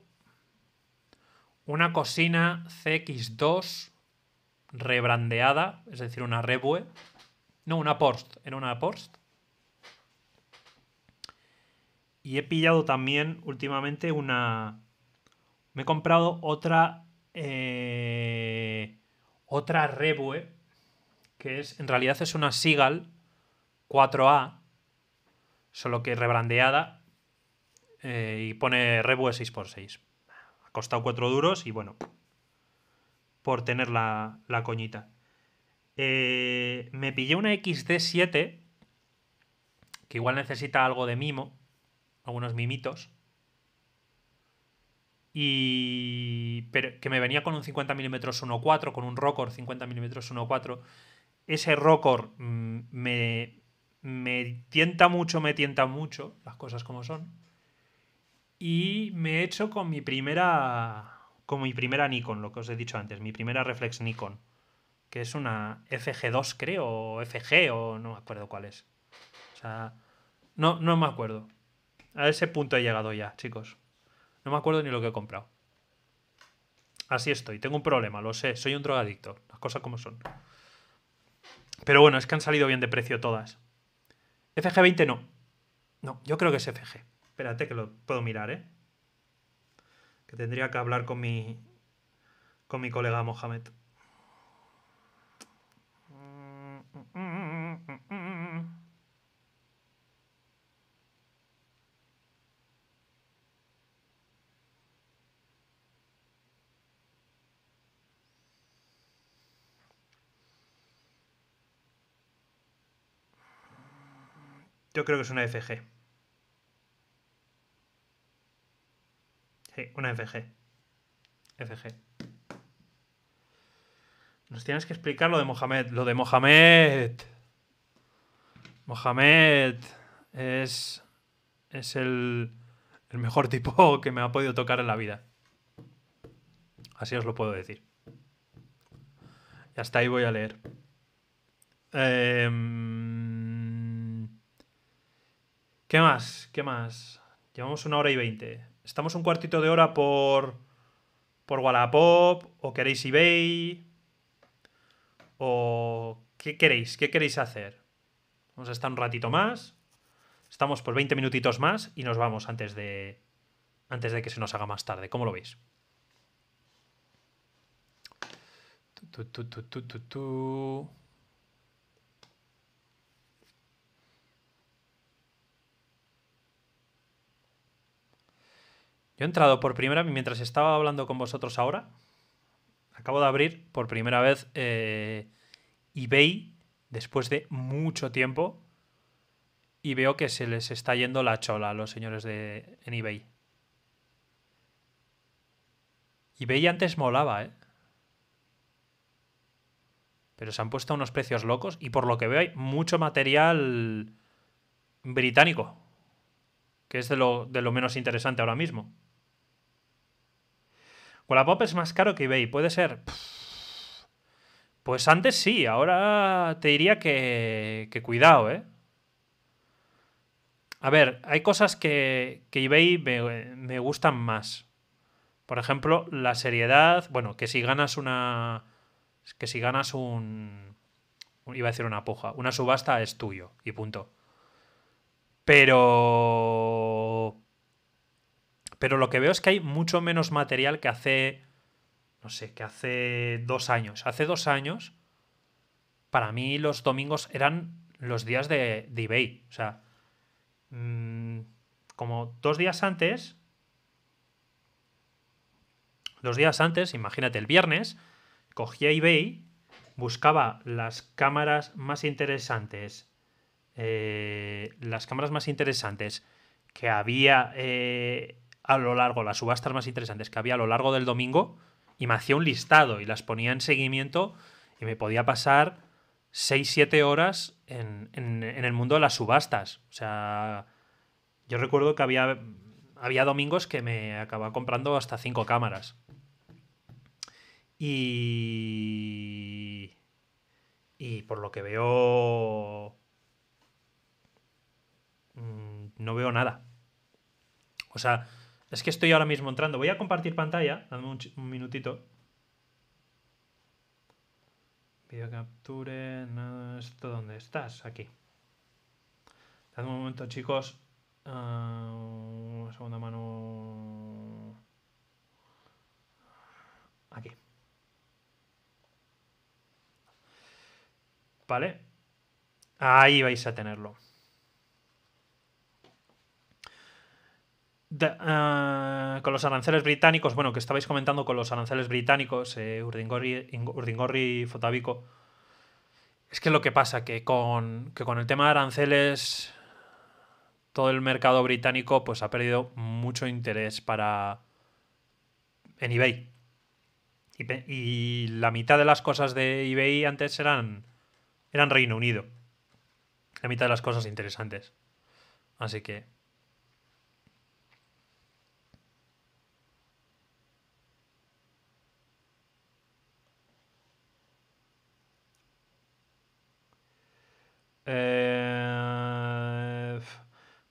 una cocina CX2 rebrandeada, es decir, una Rebue no, una post. Era una post. Y he pillado también últimamente una. Me he comprado otra. Eh, otra Rebue. Que es. En realidad es una sigal 4A. Solo que rebrandeada. Eh, y pone Revue 6x6. Ha costado 4 duros y bueno. Por tener la, la coñita. Eh, me pillé una XD7, que igual necesita algo de mimo, algunos mimitos. Y. Pero que me venía con un 50 mm 1.4, con un Rocor 50 mm 1.4. Ese Rocor mm, me, me tienta mucho, me tienta mucho, las cosas como son. Y me he hecho con mi primera. Con mi primera Nikon, lo que os he dicho antes, mi primera reflex Nikon que es una FG2, creo, o FG, o no me acuerdo cuál es. O sea, no, no me acuerdo. A ese punto he llegado ya, chicos. No me acuerdo ni lo que he comprado. Así estoy, tengo un problema, lo sé, soy un drogadicto, las cosas como son. Pero bueno, es que han salido bien de precio todas. FG20 no. No, yo creo que es FG. Espérate que lo puedo mirar, ¿eh? Que tendría que hablar con mi con mi colega Mohamed. Yo creo que es una FG. Sí, una FG. FG. Nos tienes que explicar lo de Mohamed. Lo de Mohamed. Mohamed es. Es el, el mejor tipo [LAUGHS] que me ha podido tocar en la vida. Así os lo puedo decir. Y hasta ahí voy a leer. Em, ¿Qué más? ¿Qué más? Llevamos una hora y veinte. Estamos un cuartito de hora por. por Wallapop. ¿O queréis eBay? ¿O qué queréis? ¿Qué queréis hacer? Vamos a estar un ratito más. Estamos por 20 minutitos más y nos vamos antes de. antes de que se nos haga más tarde. ¿Cómo lo veis? Tu, tu, tu, Yo he entrado por primera vez, mientras estaba hablando con vosotros ahora, acabo de abrir por primera vez eh, eBay después de mucho tiempo y veo que se les está yendo la chola a los señores de en eBay. eBay antes molaba, ¿eh? Pero se han puesto unos precios locos y por lo que veo hay mucho material británico, que es de lo menos interesante ahora mismo pop es más caro que eBay, puede ser. Pues antes sí, ahora te diría que, cuidado, ¿eh? A ver, hay cosas que, que eBay me, me, gustan más. Por ejemplo, la seriedad. Bueno, que si ganas una. Que si ganas un. Iba a decir una puja. Una subasta es tuyo y punto. Pero. Pero lo que veo es que hay mucho menos material que hace, no sé, que hace dos años. Hace dos años, para mí los domingos eran los días de, eBay. O sea, mm, como dos días antes, dos días antes, imagínate el viernes, cogía eBay, buscaba las cámaras más interesantes, eh, las cámaras más interesantes que había eh, a lo largo, las subastas más interesantes que había a lo largo del domingo, y me hacía un listado y las ponía en seguimiento y me podía pasar 6-7 horas en, el mundo de las subastas. O sea, yo recuerdo que había, había domingos que me acababa comprando hasta 5 cámaras. Y... Y por lo que veo... Mm, no veo nada. O sea, es que estoy ahora mismo entrando. Voy a compartir pantalla. Dame un, minutito. Video capture. ¿Esto dónde estás? Aquí. Dame un momento, chicos. Ah, segunda mano. Aquí. Vale. Ahí vais a tenerlo. Eh, con los aranceles británicos, bueno, que estabais comentando con los aranceles británicos, eh, Urdingorri, Urdingorri Fotavico, es que lo que pasa que con, que con el tema de aranceles todo el mercado británico pues ha perdido mucho interés para en eBay. Y, y, la mitad de las cosas de eBay antes eran eran Reino Unido. La mitad de las cosas interesantes. Así que Eh,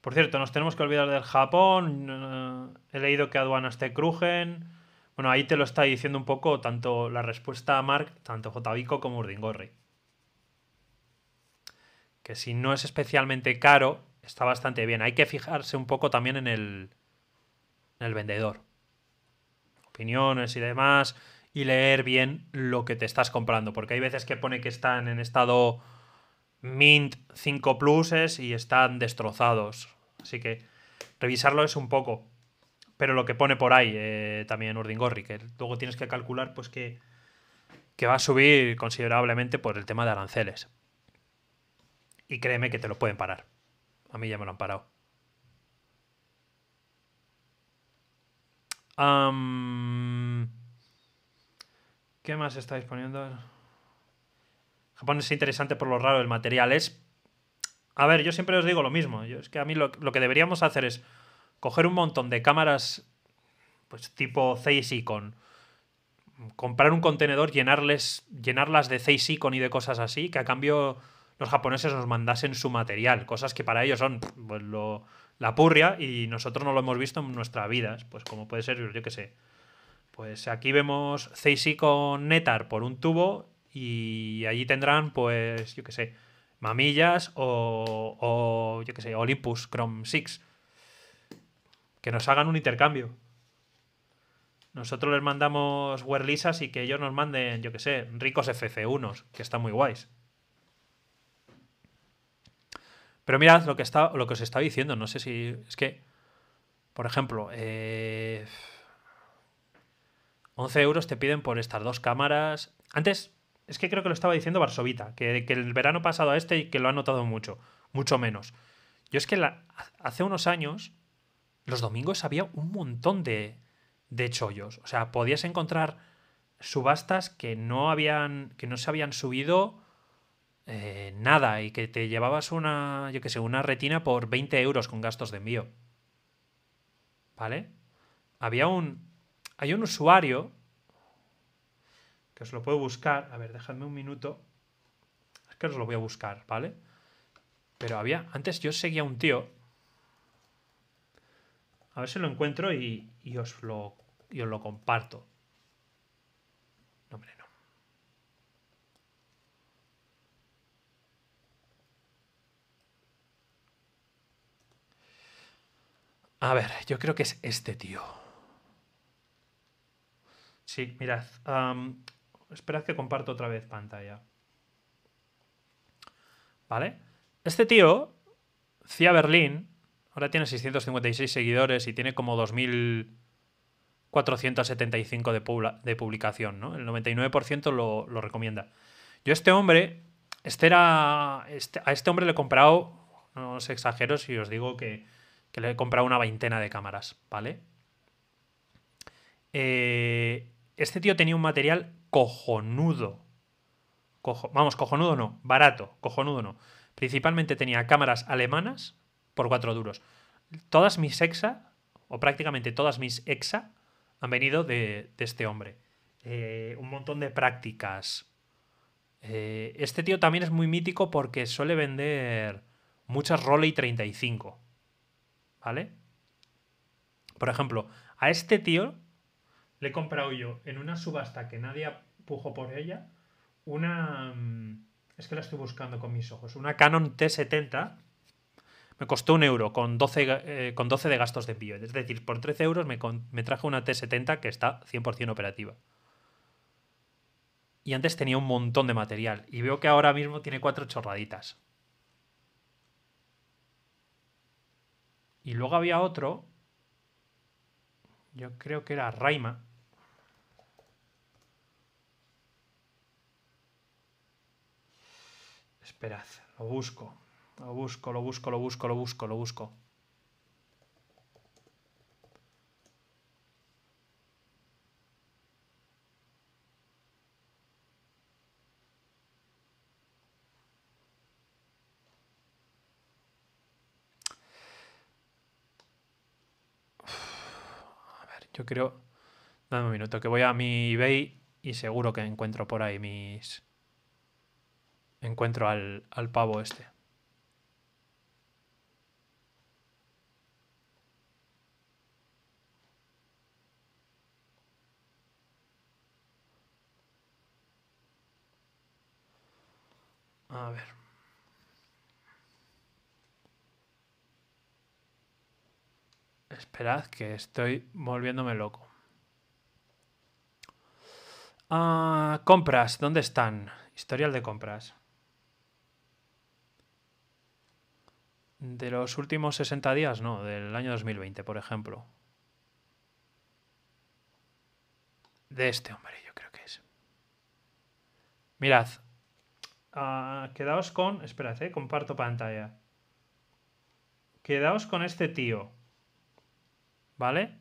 por cierto, nos tenemos que olvidar del Japón. Eh, he leído que aduanas te crujen. Bueno, ahí te lo está diciendo un poco tanto la respuesta a Mark, tanto Javico como Urdingorri. Que si no es especialmente caro, está bastante bien. Hay que fijarse un poco también en el, en el vendedor. Opiniones y demás. Y leer bien lo que te estás comprando. Porque hay veces que pone que están en estado Mint 5 pluses y están destrozados. Así que revisarlo es un poco. Pero lo que pone por ahí eh, también Urdingorri, que luego tienes que calcular pues que, va a subir considerablemente por el tema de aranceles. Y créeme que te lo pueden parar. A mí ya me lo han parado. ¿Qué más estáis poniendo? Japón es interesante por lo raro el material. Es. A ver, yo siempre os digo lo mismo. Yo, es que a mí lo, que deberíamos hacer es coger un montón de cámaras, pues tipo Zeiss icon Comprar un contenedor, llenarles, llenarlas de Zeiss icon y de cosas así, que a cambio los japoneses nos mandasen su material, cosas que para ellos son pues, lo, la purria y nosotros no lo hemos visto en nuestra vida, pues como puede ser, yo qué sé. Pues aquí vemos Zeiss icon Netar por un tubo y allí tendrán, pues, yo qué sé, Mamillas o, o yo qué sé, Olympus Chrome 6. Que nos hagan un intercambio. Nosotros les mandamos wear y que ellos nos manden, yo qué sé, ricos FC1s, que están muy guays. Pero mirad lo que, está, lo que os estaba diciendo, no sé si. Es que, por ejemplo, 11 eh, euros te piden por estas dos cámaras. Antes, es que creo que lo estaba diciendo Varsovita, que, el verano pasado a este y que lo ha notado mucho, mucho menos. Yo es que hace unos años, los domingos había un montón de, de chollos. O sea, podías encontrar subastas que no habían. que no se habían subido eh, nada y que te llevabas una, yo qué sé, una retina por 20 euros con gastos de envío. ¿Vale? Había un. Hay un usuario os lo puedo buscar. A ver, dejadme un minuto. Es que os lo voy a buscar, ¿vale? Pero había. Antes yo seguía un tío. A ver si lo encuentro y, os, lo, y lo comparto. No, hombre, no. A ver, yo creo que es este tío. Sí, mirad. Um, Esperad que comparto otra vez pantalla. ¿Vale? Este tío, Cia Berlín, ahora tiene 656 seguidores y tiene como 2.475 de, de publicación, ¿no? El 99% lo, lo, recomienda. Yo este hombre, este era, este, a este hombre le he comprado, no os exagero si os digo que, que le he comprado una veintena de cámaras, ¿vale? Eh, este tío tenía un material cojonudo. vamos, cojonudo no, barato, cojonudo no. Principalmente tenía cámaras alemanas por cuatro duros. Todas mis exa, o prácticamente todas mis exa, han venido de, este hombre. Eh, un montón de prácticas. Eh, este tío también es muy mítico porque suele vender muchas Roley 35. ¿Vale? Por ejemplo, a este tío le he comprado yo en una subasta que nadie pujo por ella. Una. Mm, es que la estoy buscando con mis ojos. Una Canon T70. Me costó un euro con 12, eh, con de gastos de envío. Es decir, por 13 euros me, me traje una T70 que está 100% operativa. Y antes tenía un montón de material. Y veo que ahora mismo tiene cuatro chorraditas. Y luego había otro. Yo creo que era Raima. Esperad, lo busco. Lo busco, lo busco, lo busco, lo busco, lo busco. A ver, yo creo... Dame un minuto, que voy a mi eBay y seguro que encuentro por ahí mis encuentro al, al pavo este. A ver. Esperad que estoy volviéndome loco. Ah, compras, ¿dónde están? Historial de compras. De los últimos 60 días, no, del año 2020, por ejemplo. De este hombre, yo creo que es. Mirad. Ah, quedaos con. Esperad, eh, comparto pantalla. Quedaos con este tío. ¿Vale?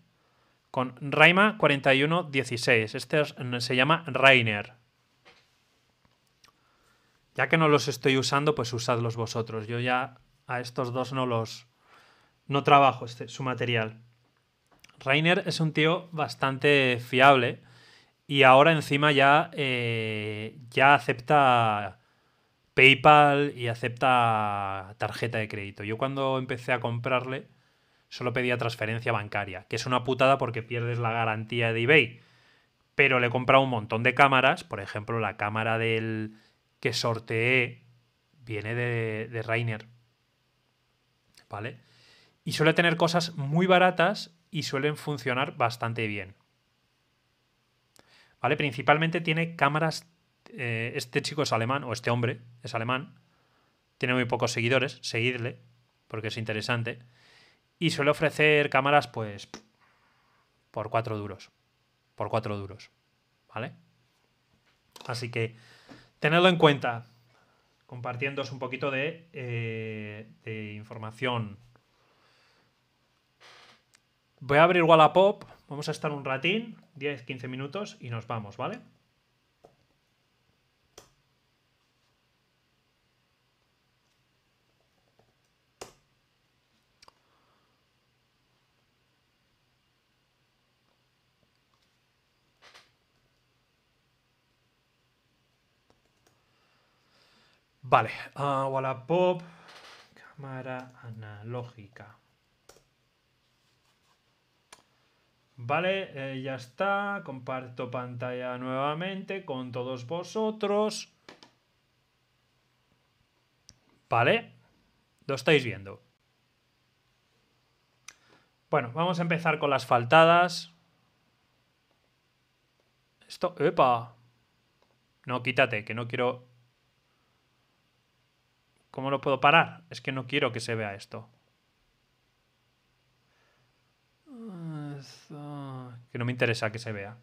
Con Raima4116. Este se llama Rainer. Ya que no los estoy usando, pues usadlos vosotros. Yo ya a estos dos no los... No trabajo este, su material. Rainer es un tío bastante fiable y ahora encima ya, eh, ya acepta PayPal y acepta tarjeta de crédito. Yo cuando empecé a comprarle solo pedía transferencia bancaria, que es una putada porque pierdes la garantía de eBay. Pero le he comprado un montón de cámaras, por ejemplo, la cámara del que sorteé viene de, de Rainer ¿vale? Y suele tener cosas muy baratas y suelen funcionar bastante bien. ¿Vale? Principalmente tiene cámaras. Eh, este chico es alemán, o este hombre es alemán. Tiene muy pocos seguidores, seguidle, porque es interesante. Y suele ofrecer cámaras, pues, por cuatro duros. Por cuatro duros. ¿Vale? Así que, tenedlo en cuenta compartiéndoos un poquito eh, de, información. Voy a abrir Wallapop, vamos a estar un ratín, 10-15 minutos y nos vamos, ¿vale? Vale, uh, ah, pop cámara analógica. Vale, eh, ya está. Comparto pantalla nuevamente con todos vosotros. Vale, lo estáis viendo. Bueno, vamos a empezar con las faltadas. Esto, epa. No, quítate, que no quiero ¿Cómo lo puedo parar? Es que no quiero que se vea esto. Que no me interesa que se vea.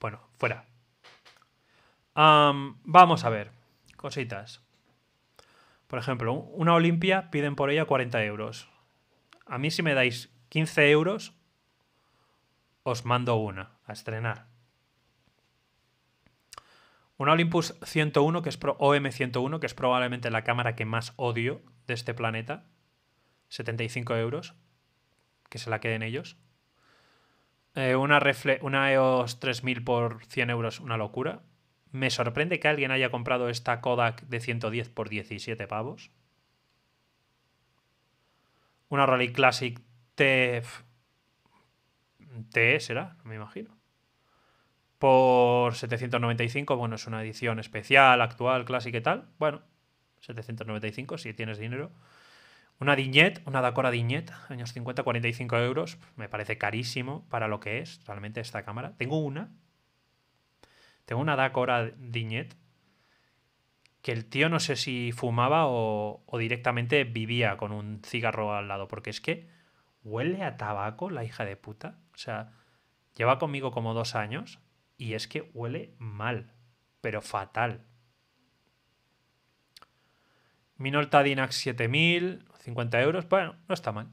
Bueno, fuera. vamos a ver. Cositas. Por ejemplo, una Olimpia piden por ella 40 euros. A mí si me dais 15 euros, os mando una a estrenar. Una Olympus 101, que es OM101, que es probablemente la cámara que más odio de este planeta. 75 euros. Que se la queden ellos. Eh, una, una EOS 3000 por 100 euros, una locura. Me sorprende que alguien haya comprado esta Kodak de 110 por 17 pavos. Una Rally Classic TF. TE será, me imagino por 795, bueno, es una edición especial, actual, clásica y tal. Bueno, 795 si tienes dinero. Una Dignet, una Dakora Dignet, años 50, 45 euros. Me parece carísimo para lo que es realmente esta cámara. Tengo una. Tengo una Dacora Dignet. Que el tío no sé si fumaba o, o directamente vivía con un cigarro al lado. Porque es que huele a tabaco la hija de puta. O sea, lleva conmigo como dos años y es que huele mal, pero fatal. Minolta Dinax 7000, 50 euros, bueno, no está mal.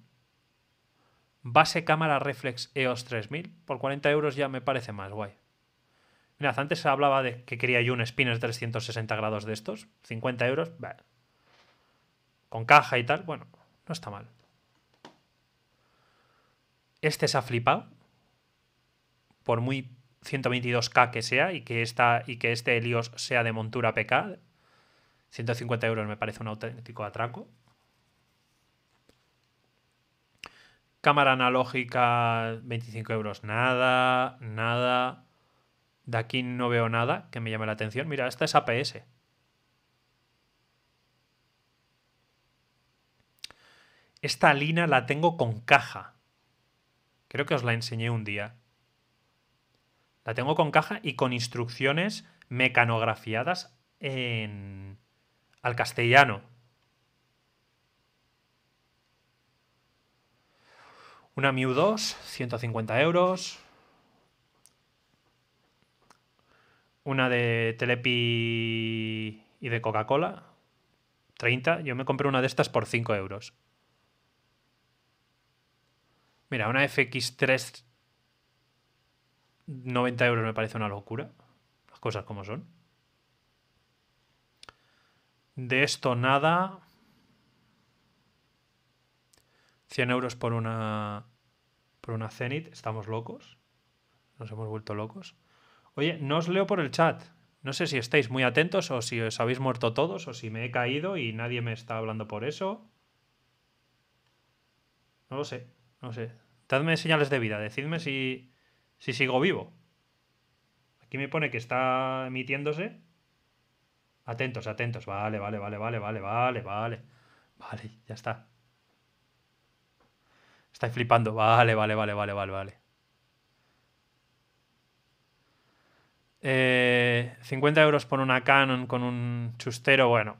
Base cámara reflex EOS 3000, por 40 euros ya me parece más guay. Mirad, antes se hablaba de que quería yo un spinner 360 grados de estos, 50 euros, vale. con caja y tal, bueno, no está mal. Este se ha flipado, por muy 122K que sea y que, esta, y que este Helios sea de montura PK. 150 euros me parece un auténtico atraco. Cámara analógica, 25 euros, nada, nada. De aquí no veo nada que me llame la atención. Mira, esta es APS. Esta lina la tengo con caja. Creo que os la enseñé un día. La tengo con caja y con instrucciones mecanografiadas en... al castellano. Una Miu 2, 150 euros. Una de Telepi y de Coca-Cola, 30. Yo me compré una de estas por 5 euros. Mira, una FX3 90 euros me parece una locura. Las cosas como son. De esto nada. 100 euros por una. Por una Zenith. Estamos locos. Nos hemos vuelto locos. Oye, no os leo por el chat. No sé si estáis muy atentos o si os habéis muerto todos o si me he caído y nadie me está hablando por eso. No lo sé, no lo sé. Dadme señales de vida, decidme si, si sigo vivo. Aquí me pone que está emitiéndose. Atentos, atentos. Vale, vale, vale, vale, vale, vale, vale. Vale, ya está. Estáis flipando. Vale, vale, vale, vale, vale, vale. 50 eh, euros por una Canon con un chustero, bueno,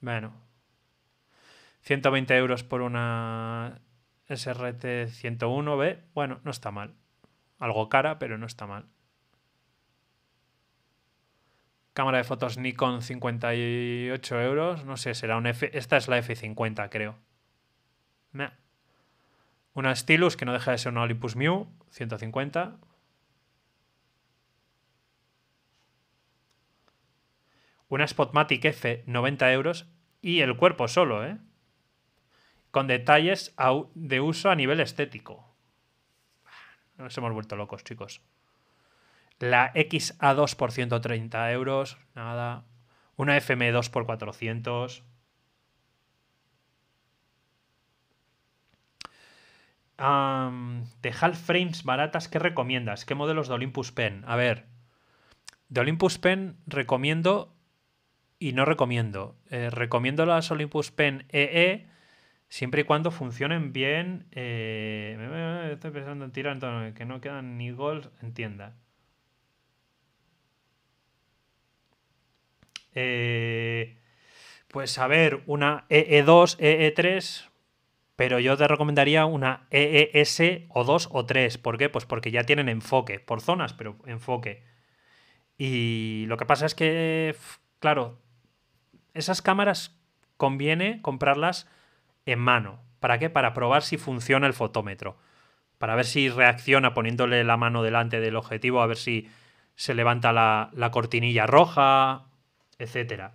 bueno. 120 euros por una SRT 101B, bueno, no está mal. Algo cara, pero no está mal. Cámara de fotos Nikon 58 euros. No sé, será un F. Esta es la F50, creo. Una Stylus que no deja de ser una Olympus Mew 150. Una Spotmatic F 90 euros. Y el cuerpo solo, ¿eh? Con detalles de uso a nivel estético. Nos hemos vuelto locos, chicos. La XA2 por 130 euros, nada. Una FM2 por 400. Um, de frames baratas, ¿qué recomiendas? ¿Qué modelos de Olympus Pen? A ver, de Olympus Pen recomiendo y no recomiendo. Eh, recomiendo las Olympus Pen EE e Siempre y cuando funcionen bien. Eh, estoy pensando en tirar, que no quedan ni gols en tienda. Eh, pues a ver, una EE2, EE3, e pero yo te recomendaría una EES o 2 o 3. ¿Por qué? Pues porque ya tienen enfoque, por zonas, pero enfoque. Y lo que pasa es que, claro, esas cámaras conviene comprarlas en mano. ¿Para qué? Para probar si funciona el fotómetro. Para ver si reacciona poniéndole la mano delante del objetivo, a ver si se levanta la, cortinilla roja, etc.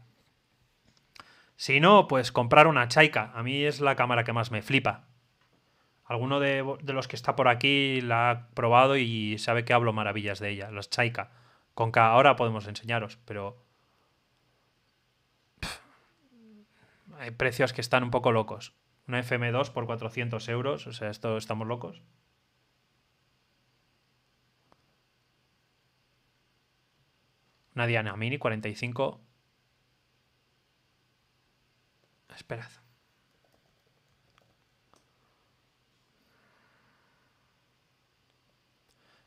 Si no, pues comprar una Chaika. A mí es la cámara que más me flipa. Alguno de, los que está por aquí la ha probado y sabe que hablo maravillas de ella, las Chaika. Con que ahora podemos enseñaros, pero hay precios que están un poco locos. Una FM2 por 400 euros, o sea, esto estamos locos. Una Diana Mini 45. Esperad.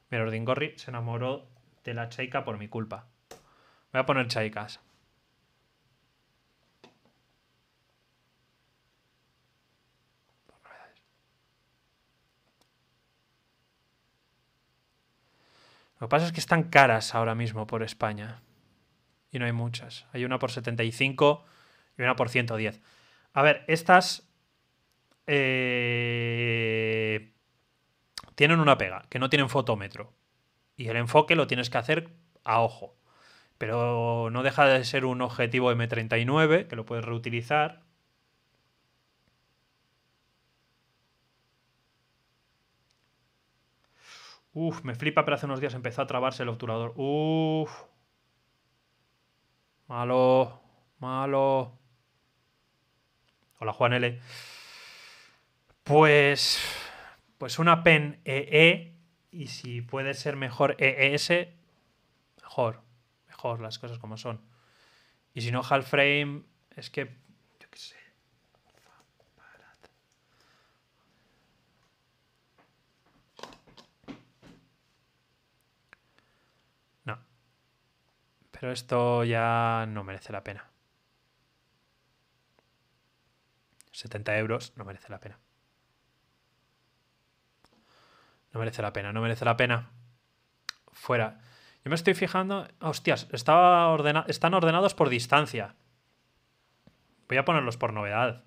Mero Gorri se enamoró de la Chaika por mi culpa. Voy a poner Chaikas. Lo que pasa es que están caras ahora mismo por España. Y no hay muchas. Hay una por 75 y una por 110. A ver, estas eh, tienen una pega, que no tienen fotómetro. Y el enfoque lo tienes que hacer a ojo. Pero no deja de ser un objetivo M39, que lo puedes reutilizar. Uf, me flipa, pero hace unos días empezó a trabarse el obturador. Uf. Malo, malo. Hola, Juan L. Pues. Pues una pen EE. E, y si puede ser mejor EES, mejor. Mejor las cosas como son. Y si no, half frame, es que Pero esto ya no merece la pena. 70 euros no merece la pena. No merece la pena, no merece la pena. Fuera. Yo me estoy fijando. Hostias, están ordenados por distancia. Voy a ponerlos por novedad.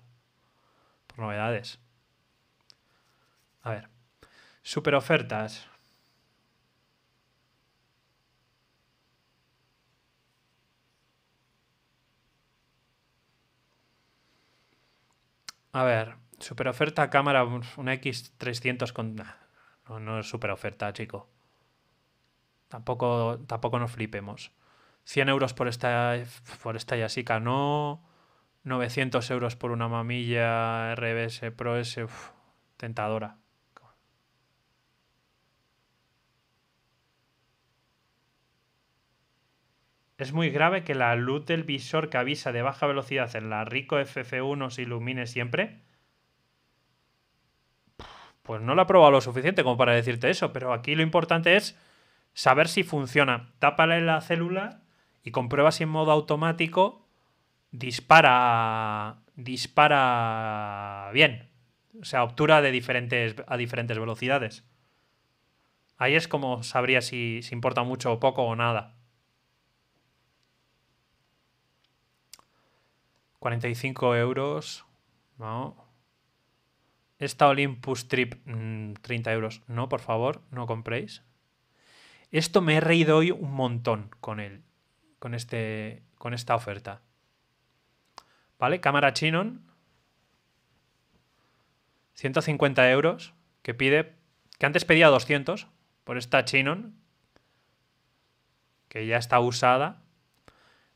Por novedades. A ver. Super ofertas. A ver, super oferta cámara, pues, una X300 con... no, no es super oferta, chico. Tampoco, tampoco nos flipemos. 100 euros por esta, por esta Yasica, no. 900 euros por una mamilla RBS Pro S, tentadora. Es muy grave que la luz del visor que avisa de baja velocidad en la Rico FF1 se ilumine siempre. Pues no la he probado lo suficiente como para decirte eso, pero aquí lo importante es saber si funciona. Tápale la célula y comprueba si en modo automático dispara dispara bien. O sea, obtura de diferentes, a diferentes velocidades. Ahí es como sabría si, si importa mucho o poco o nada. 45 euros. No. Esta Olympus Trip, 30 mm, euros. No, por favor, no compréis. Esto me he reído hoy un montón con él, con, este, con esta oferta. ¿Vale? Cámara Chinon. 150 euros que pide, que antes pedía 200 por esta Chinon, que ya está usada.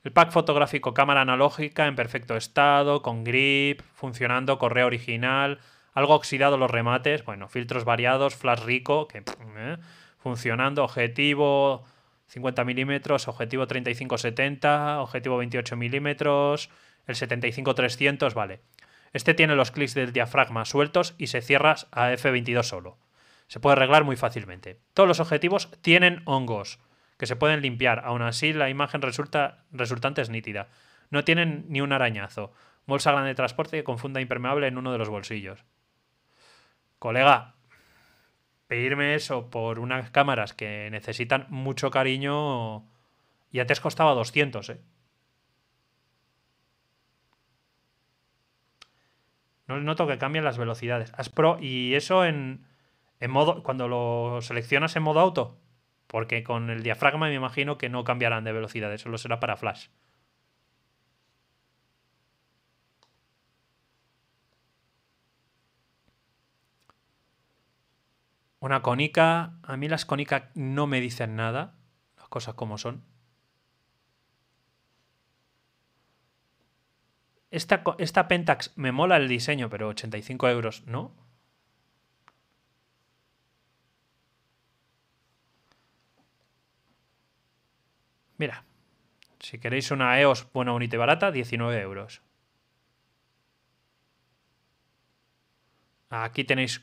El pack fotográfico cámara analógica en perfecto estado, con grip, funcionando, correa original, algo oxidado los remates, bueno, filtros variados, flash rico, que eh, funcionando, objetivo 50 milímetros, objetivo 35-70, objetivo 28 milímetros, el 75-300, vale. Este tiene los clics del diafragma sueltos y se cierra a F22 solo. Se puede arreglar muy fácilmente. Todos los objetivos tienen hongos que se pueden limpiar. Aún así, la imagen resulta, resultante es nítida. No tienen ni un arañazo. Bolsa grande de transporte que confunda impermeable en uno de los bolsillos. Colega, pedirme eso por unas cámaras que necesitan mucho cariño ya te has costado 200, ¿eh? No noto que cambien las velocidades. As pro, y eso en, en modo. Cuando lo seleccionas en modo auto, porque con el diafragma me imagino que no cambiarán de velocidad, solo será para flash. Una conica, a mí las conicas no me dicen nada, las cosas como son. Esta, esta Pentax me mola el diseño, pero 85 euros, ¿no? Mira, si queréis una EOS buena, bonita y barata, 19 euros. Aquí tenéis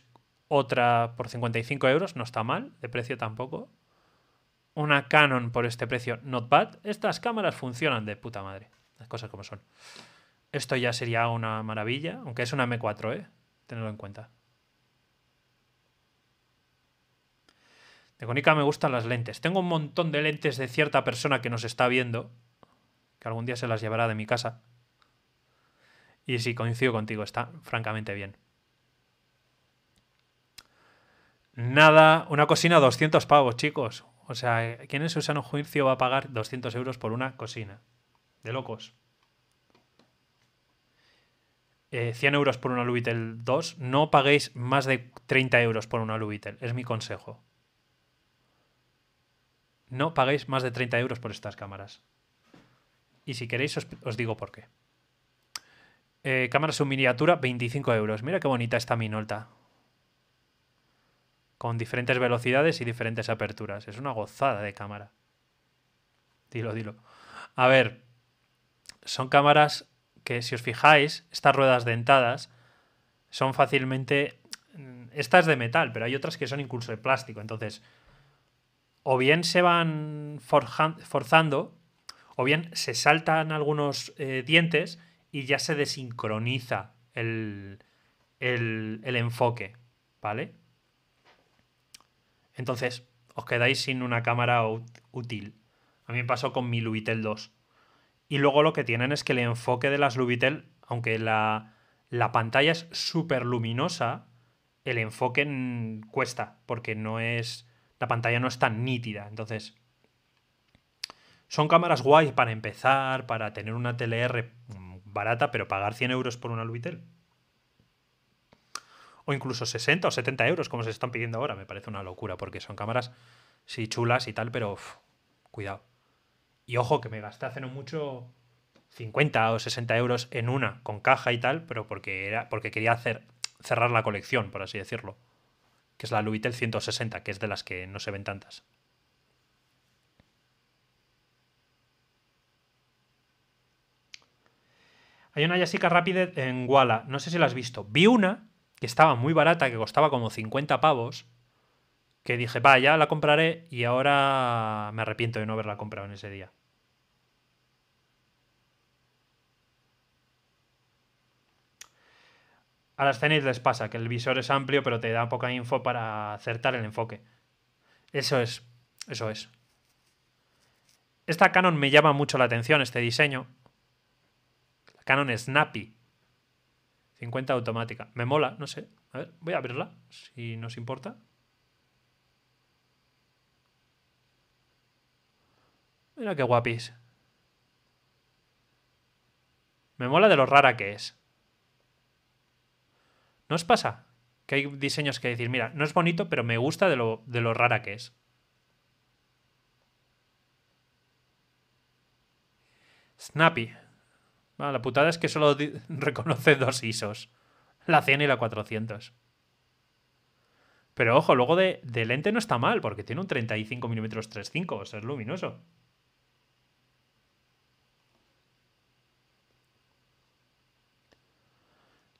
otra por 55 euros, no está mal, de precio tampoco. Una Canon por este precio, not bad. Estas cámaras funcionan de puta madre, las cosas como son. Esto ya sería una maravilla, aunque es una M4, ¿eh? Tenedlo en cuenta. De Conica me gustan las lentes. Tengo un montón de lentes de cierta persona que nos está viendo, que algún día se las llevará de mi casa. Y si coincido contigo, está francamente bien. Nada, una cocina 200 pavos, chicos. O sea, ¿quién en su sano juicio va a pagar 200 euros por una cocina? De locos. 100 eh, euros por una Lubitel 2. No paguéis más de 30 euros por una Lubitel. Es mi consejo no paguéis más de 30 euros por estas cámaras. Y si queréis, os, digo por qué. Eh, cámara su miniatura, 25 euros. Mira qué bonita esta minolta. Con diferentes velocidades y diferentes aperturas. Es una gozada de cámara. Dilo, dilo. A ver, son cámaras que, si os fijáis, estas ruedas dentadas son fácilmente. Mm, esta es de metal, pero hay otras que son incluso de plástico. Entonces, o bien se van forzando, o bien se saltan algunos eh, dientes y ya se desincroniza el, el, enfoque, ¿vale? Entonces, os quedáis sin una cámara útil. A mí me pasó con mi Lubitel 2. Y luego lo que tienen es que el enfoque de las Lubitel, aunque la, la pantalla es súper luminosa, el enfoque cuesta, porque no es la pantalla no es tan nítida. Entonces, son cámaras guays para empezar, para tener una TLR mm, barata, pero pagar 100 euros por una Lubitel. O incluso 60 o 70 euros, como se están pidiendo ahora, me parece una locura, porque son cámaras, sí, chulas y tal, pero cuidado. Y ojo, que me gasté hace no mucho 50 o 60 euros en una, con caja y tal, pero porque, era, porque quería hacer, cerrar la colección, por así decirlo que es la Lubitel 160, que es de las que no se ven tantas. Hay una Jessica rápida en Walla, no sé si la has visto. Vi una que estaba muy barata, que costaba como 50 pavos, que dije, va, ya la compraré y ahora me arrepiento de no haberla comprado en ese día. A las Zenith les pasa que el visor es amplio, pero te da poca info para acertar el enfoque. Eso es. Eso es. Esta Canon me llama mucho la atención, este diseño. Canon Snappy. 50 automática. Me mola, no sé. A ver, voy a abrirla, si nos importa. Mira qué guapis. Me mola de lo rara que es. ¿No os pasa? Que hay diseños que decir, mira, no es bonito, pero me gusta de lo, de lo rara que es. Snappy. Ah, la putada es que solo [LAUGHS] reconoce dos ISOs. La 100 y la 400. Pero ojo, luego de, de lente no está mal, porque tiene un 35 mm 3.5, o sea, es luminoso.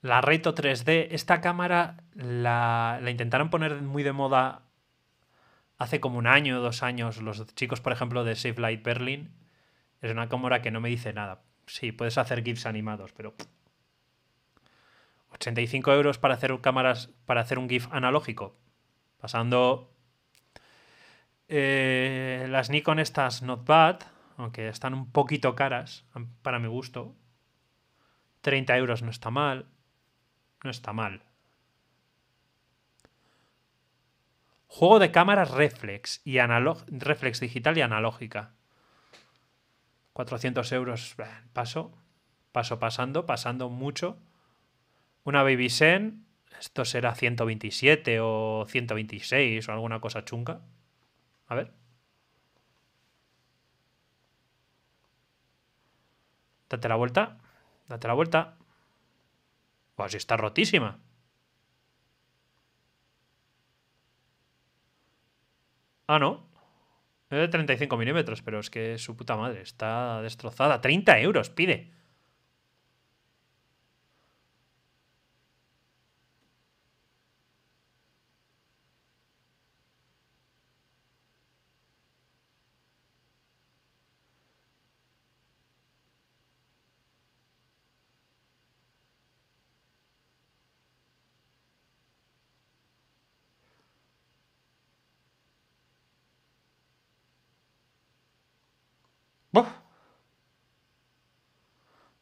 La Reto 3D, esta cámara la, intentaron poner muy de moda hace como un año, dos años, los chicos, por ejemplo, de Safe Light Berlin, es una cámara que no me dice nada. Sí, puedes hacer GIFs animados, pero. 85 euros para hacer cámaras. para hacer un GIF analógico. Pasando. Eh, las Nikon estas not bad, aunque están un poquito caras, para mi gusto. 30 euros no está mal. No está mal. Juego de cámaras reflex y reflex digital y analógica. 400 euros. Paso. Paso pasando, pasando mucho. Una Baby Zen. Esto será 127 o 126 o alguna cosa chunca A ver. Date la vuelta. Date la vuelta. Pues está rotísima. Ah, no. Es de 35 milímetros, pero es que su puta madre está destrozada. 30 euros, pide.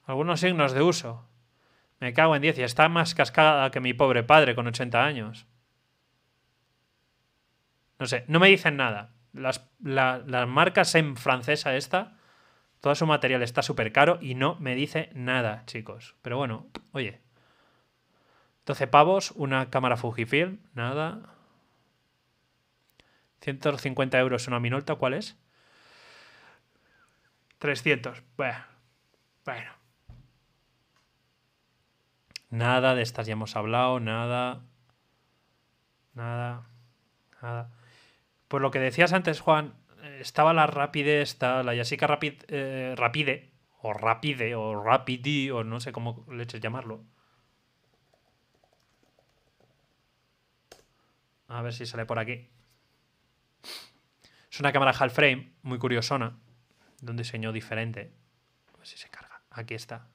Algunos signos de uso. Me cago en 10 y está más cascada que mi pobre padre con 80 años. No sé, no me dicen nada. Las, las marcas en francesa esta, todo su material está súper caro y no me dice nada, chicos. Pero bueno, oye. 12 pavos, una cámara Fujifilm, nada. 150 euros una Minolta, ¿cuál es? 300. Bueno. Nada de estas ya hemos hablado, nada. Nada. Nada. pues lo que decías antes, Juan, eh, estaba la Rapide, esta, la Yasica Rapid, eh, Rapide, o Rapide, o Rapidi, o no sé cómo le eches llamarlo. A ver si sale por aquí. Es una cámara half frame, muy curiosona de un diseño diferente. A ver si se carga. Aquí está.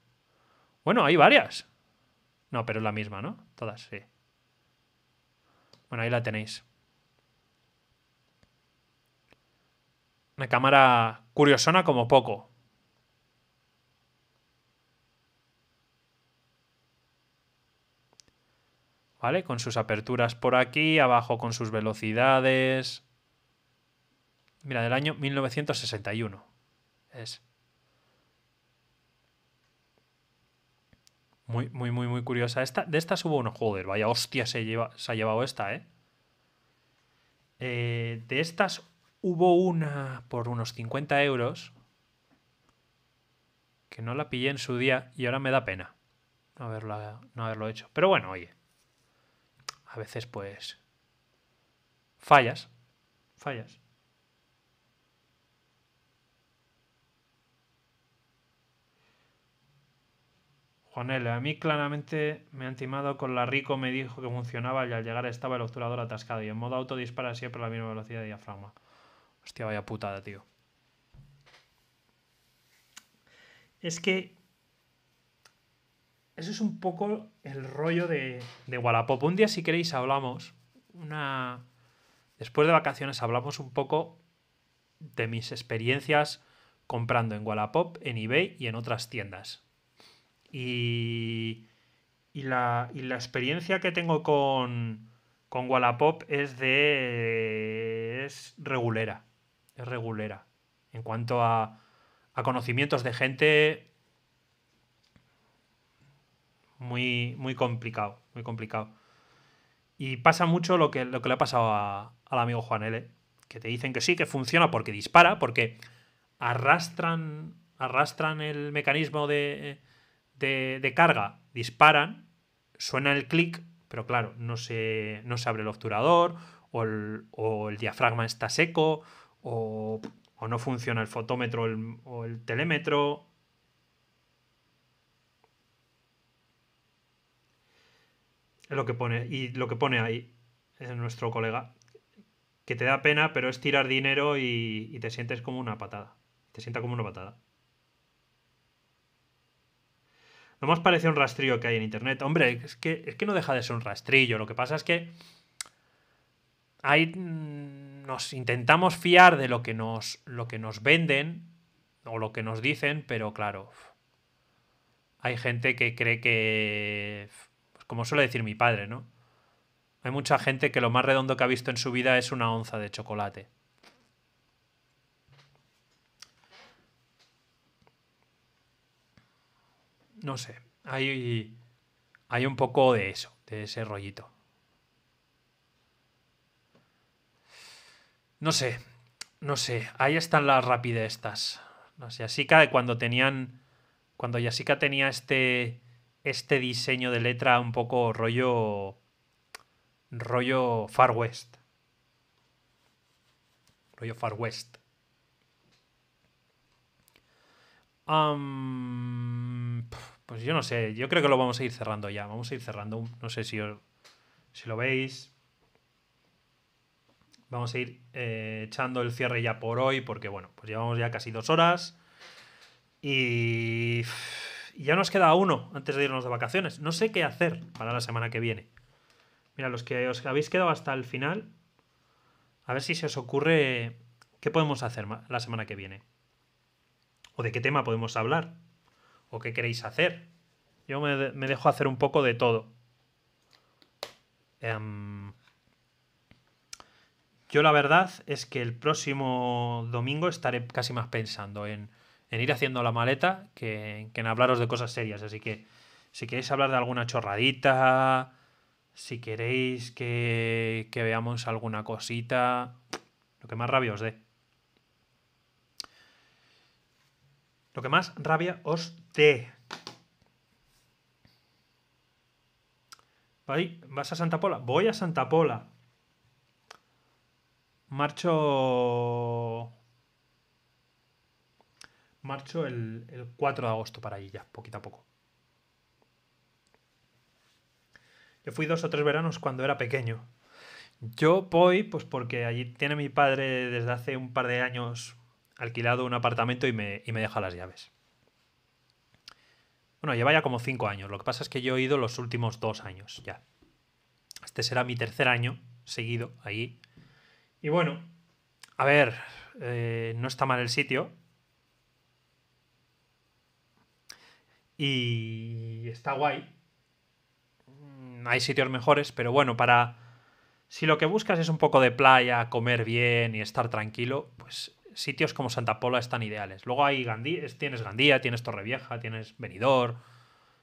Bueno, hay varias. No, pero es la misma, ¿no? Todas, sí. Bueno, ahí la tenéis. Una cámara curiosona como poco. ¿Vale? Con sus aperturas por aquí, abajo con sus velocidades. Mira, del año 1961 es muy, muy, muy, muy curiosa. Esta, de estas hubo uno, joder, vaya hostia se, se ha llevado esta, ¿eh? ¿eh? De estas hubo una por unos 50 euros que no la pillé en su día y ahora me da pena no, no haberlo hecho. Pero bueno, oye, a veces pues fallas, fallas. L, a mí claramente me han timado con la Rico, me dijo que funcionaba y al llegar estaba el obturador atascado y en modo auto dispara siempre a la misma velocidad de diafragma. Hostia, vaya putada, tío. Es que eso es un poco el rollo de, de Wallapop. Un día, si queréis, hablamos. Una. Después de vacaciones hablamos un poco de mis experiencias comprando en Wallapop, en eBay y en otras tiendas. Y, la, experiencia que tengo con, con Wallapop es de. es regulera. Es regulera. En cuanto a, a conocimientos de gente. Muy, muy complicado, muy complicado. Y pasa mucho lo que, lo que le ha pasado al amigo Juan L. Que te dicen que sí, que funciona porque dispara, porque arrastran, arrastran el mecanismo de, de, carga disparan, suena el clic, pero claro, no se, abre el obturador, o el, diafragma está seco, o, no funciona el fotómetro o el telémetro. Lo que pone, y lo que pone ahí eh, nuestro colega, que te da pena, pero es tirar dinero y, y te sientes como una patada. Te sienta como una patada. No más parece un rastrillo que hay en internet. Hombre, es que, no deja de ser un rastrillo. Lo que pasa es que mm, nos intentamos fiar de lo que nos, lo que nos venden o lo que nos dicen, pero claro, hay gente que cree que, pues como suele decir mi padre, ¿no? Hay mucha gente que lo más redondo que ha visto en su vida es una onza de chocolate. no sé, hay, hay un poco de eso, de ese rollito. No sé, no sé, ahí están las rapidestas. Las Yasika de cuando tenían, cuando Yasika tenía este, este diseño de letra un poco rollo, rollo Far West. Rollo Far West. Pues yo no sé, yo creo que lo vamos a ir cerrando ya. Vamos a ir cerrando. No sé si, si lo veis. Vamos a ir eh, echando el cierre ya por hoy, porque bueno, pues llevamos ya casi dos horas. Y, y ya nos queda uno antes de irnos de vacaciones. No sé qué hacer para la semana que viene. Mira, los que os habéis quedado hasta el final, a ver si se os ocurre qué podemos hacer la semana que viene. O de qué tema podemos hablar o qué queréis hacer. Yo me, dejo hacer un poco de todo. Em, yo la verdad es que el próximo domingo estaré casi más pensando en, ir haciendo la maleta que, en hablaros de cosas serias. Así que si queréis hablar de alguna chorradita, si queréis que, que veamos alguna cosita, lo que más rabia os dé. Lo que más rabia os dé. ¿Vas a Santa Pola? Voy a Santa Pola. Marcho. Marcho el, el 4 de agosto para allí ya, poquito a poco. Yo fui dos o tres veranos cuando era pequeño. Yo voy, pues porque allí tiene mi padre desde hace un par de años alquilado un apartamento y me, y deja las llaves. Bueno, lleva ya como cinco años. Lo que pasa es que yo he ido los últimos dos años ya. Este será mi tercer año seguido ahí. Y bueno, a ver, eh, no está mal el sitio. Y está guay. Mm, hay sitios mejores, pero bueno, para... Si lo que buscas es un poco de playa, comer bien y estar tranquilo, pues sitios como Santa Pola están ideales. Luego hay Gandía, tienes Gandía, tienes Torrevieja, tienes Benidorm,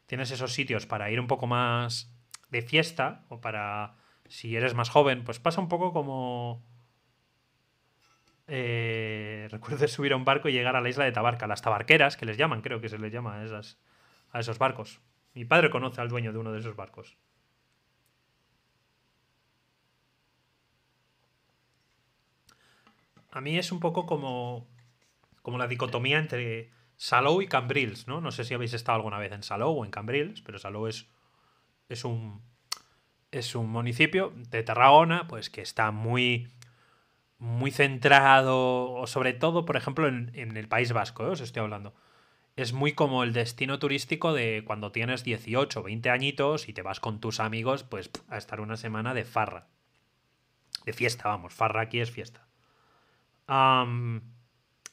tienes esos sitios para ir un poco más de fiesta o para si eres más joven, pues pasa un poco como eh, [LAUGHS] recuerdo subir a un barco y llegar a la isla de Tabarca, las tabarqueras que les llaman, creo que se les llama esas, a esos barcos. Mi padre conoce al dueño de uno de esos barcos. a mí es un poco como, como la dicotomía entre Salou y Cambrils, ¿no? No sé si habéis estado alguna vez en Salou o en Cambrils, pero Salou es, es, un, es un municipio de Tarragona, pues que está muy, muy centrado, o sobre todo, por ejemplo, en, en el País Vasco, ¿eh? os estoy hablando. Es muy como el destino turístico de cuando tienes 18, 20 añitos y te vas con tus amigos, pues a estar una semana de farra. De fiesta, vamos, farra aquí es fiesta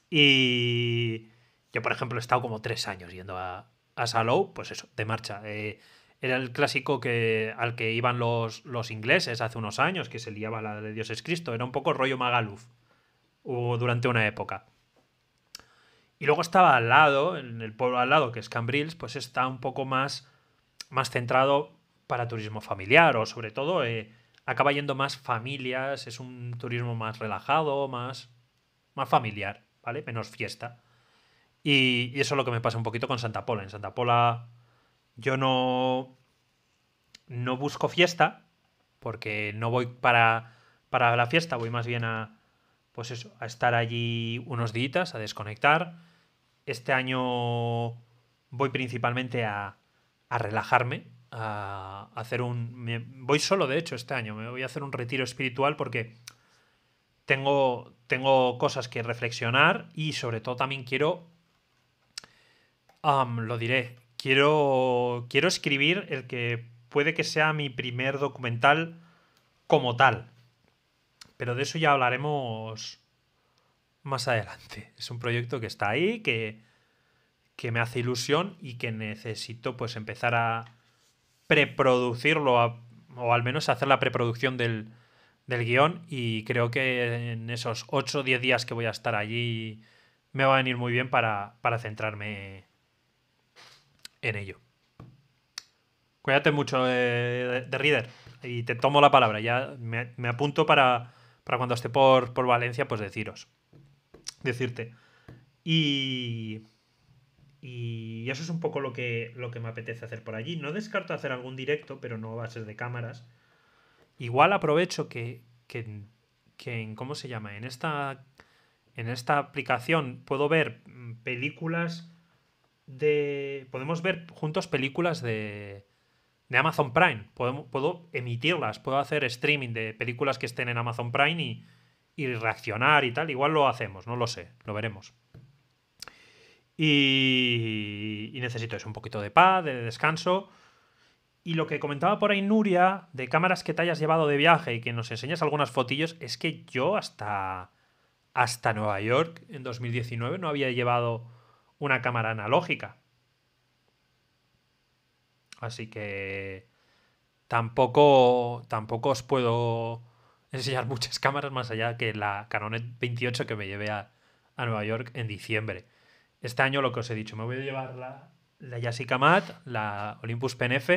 y yo, por ejemplo, he estado como tres años yendo a, a Salou, pues eso, de marcha. Eh, era el clásico que, al que iban los, ingleses hace unos años, que se liaba la de Dios es Cristo. Era un poco rollo Magaluf durante una época. Y luego estaba al lado, en el pueblo al lado, que es Cambrils, pues está un poco más, más centrado para turismo familiar o sobre todo eh, acaba yendo más familias, es un turismo más relajado, más más familiar, ¿vale? Menos fiesta. Y, eso es lo que me pasa un poquito con Santa Pola. En Santa Pola yo no, no busco fiesta, porque no voy para, para la fiesta, voy más bien a, pues eso, a estar allí unos días, a desconectar. Este año voy principalmente a, a relajarme, a hacer un... voy solo, de hecho, este año. Me voy a hacer un retiro espiritual porque tengo, tengo cosas que reflexionar y sobre todo también quiero, lo diré, quiero, quiero escribir el que puede que sea mi primer documental como tal. Pero de eso ya hablaremos más adelante. Es un proyecto que está ahí, que, que me hace ilusión y que necesito pues empezar a preproducirlo o al menos hacer la preproducción del, del guión y creo que en esos 8 o 10 días que voy a estar allí me va a venir muy bien para, centrarme en ello. Cuídate mucho eh, de, Reader y te tomo la palabra. Ya me, apunto para, cuando esté por, Valencia, pues deciros. Decirte. Y, y eso es un poco lo que, lo que me apetece hacer por allí. No descarto hacer algún directo, pero no bases a de cámaras Igual aprovecho que, que, en, ¿cómo se llama? En esta, en esta aplicación puedo ver mm, películas de... Podemos ver juntos películas de, de Amazon Prime. Puedo, emitirlas, puedo hacer streaming de películas que estén en Amazon Prime y, y reaccionar y tal. Igual lo hacemos, no lo sé, lo veremos. Y, y necesito eso, un poquito de paz, de descanso y lo que comentaba por ahí Nuria, de cámaras que te hayas llevado de viaje y que nos enseñas algunas fotillos, es que yo hasta, hasta Nueva York en 2019 no había llevado una cámara analógica. Así que tampoco, tampoco os puedo enseñar muchas cámaras más allá que la Canonet 28 que me llevé a, Nueva York en diciembre. Este año lo que os he dicho, me voy a llevar la, la Yashica Mat, la Olympus PNF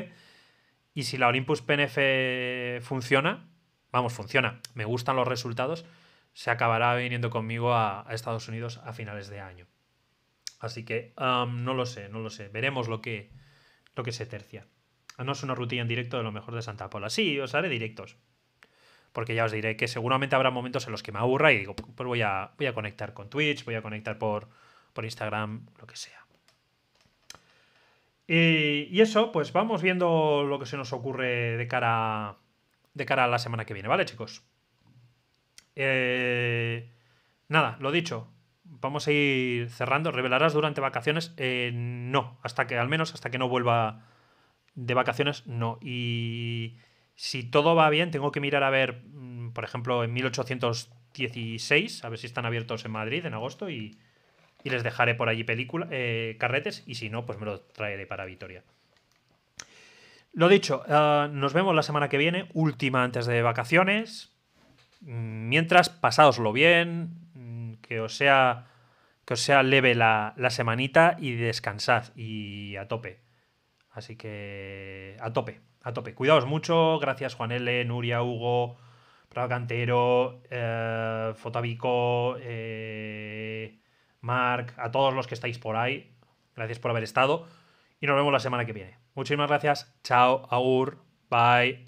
y si la Olympus PNF funciona, vamos, funciona, me gustan los resultados, se acabará viniendo conmigo a, Estados Unidos a finales de año. Así que um, no lo sé, no lo sé. Veremos lo que, lo que se tercia. Ah, no es una rutina en directo de lo mejor de Santa Pola. Sí, os haré directos. Porque ya os diré que seguramente habrá momentos en los que me aburra y digo, pues voy a, voy a conectar con Twitch, voy a conectar por, por Instagram, lo que sea. Eh, y eso, pues vamos viendo lo que se nos ocurre de cara, de cara a la semana que viene, ¿vale, chicos? Eh, nada, lo dicho. Vamos a ir cerrando. ¿Revelarás durante vacaciones? Eh, no, hasta que, al menos hasta que no vuelva de vacaciones, no. Y si todo va bien, tengo que mirar a ver, mm, por ejemplo, en 1816, a ver si están abiertos en Madrid en agosto y, les dejaré por allí película, eh, carretes y si no, pues me lo traeré para Vitoria. Lo dicho, ah, nos vemos la semana que viene, última antes de vacaciones. Mientras, pasaoslo bien, mm, que os sea, que os sea leve la, la semanita y descansad y a tope. Así que a tope, a tope. Cuidaos mucho, gracias Juan L, Nuria, Hugo, Prado Cantero, eh, eh, Mark, a todos los que estáis por ahí. Gracias por haber estado y nos vemos la semana que viene. Muchísimas gracias. Chao, Agur. Bye.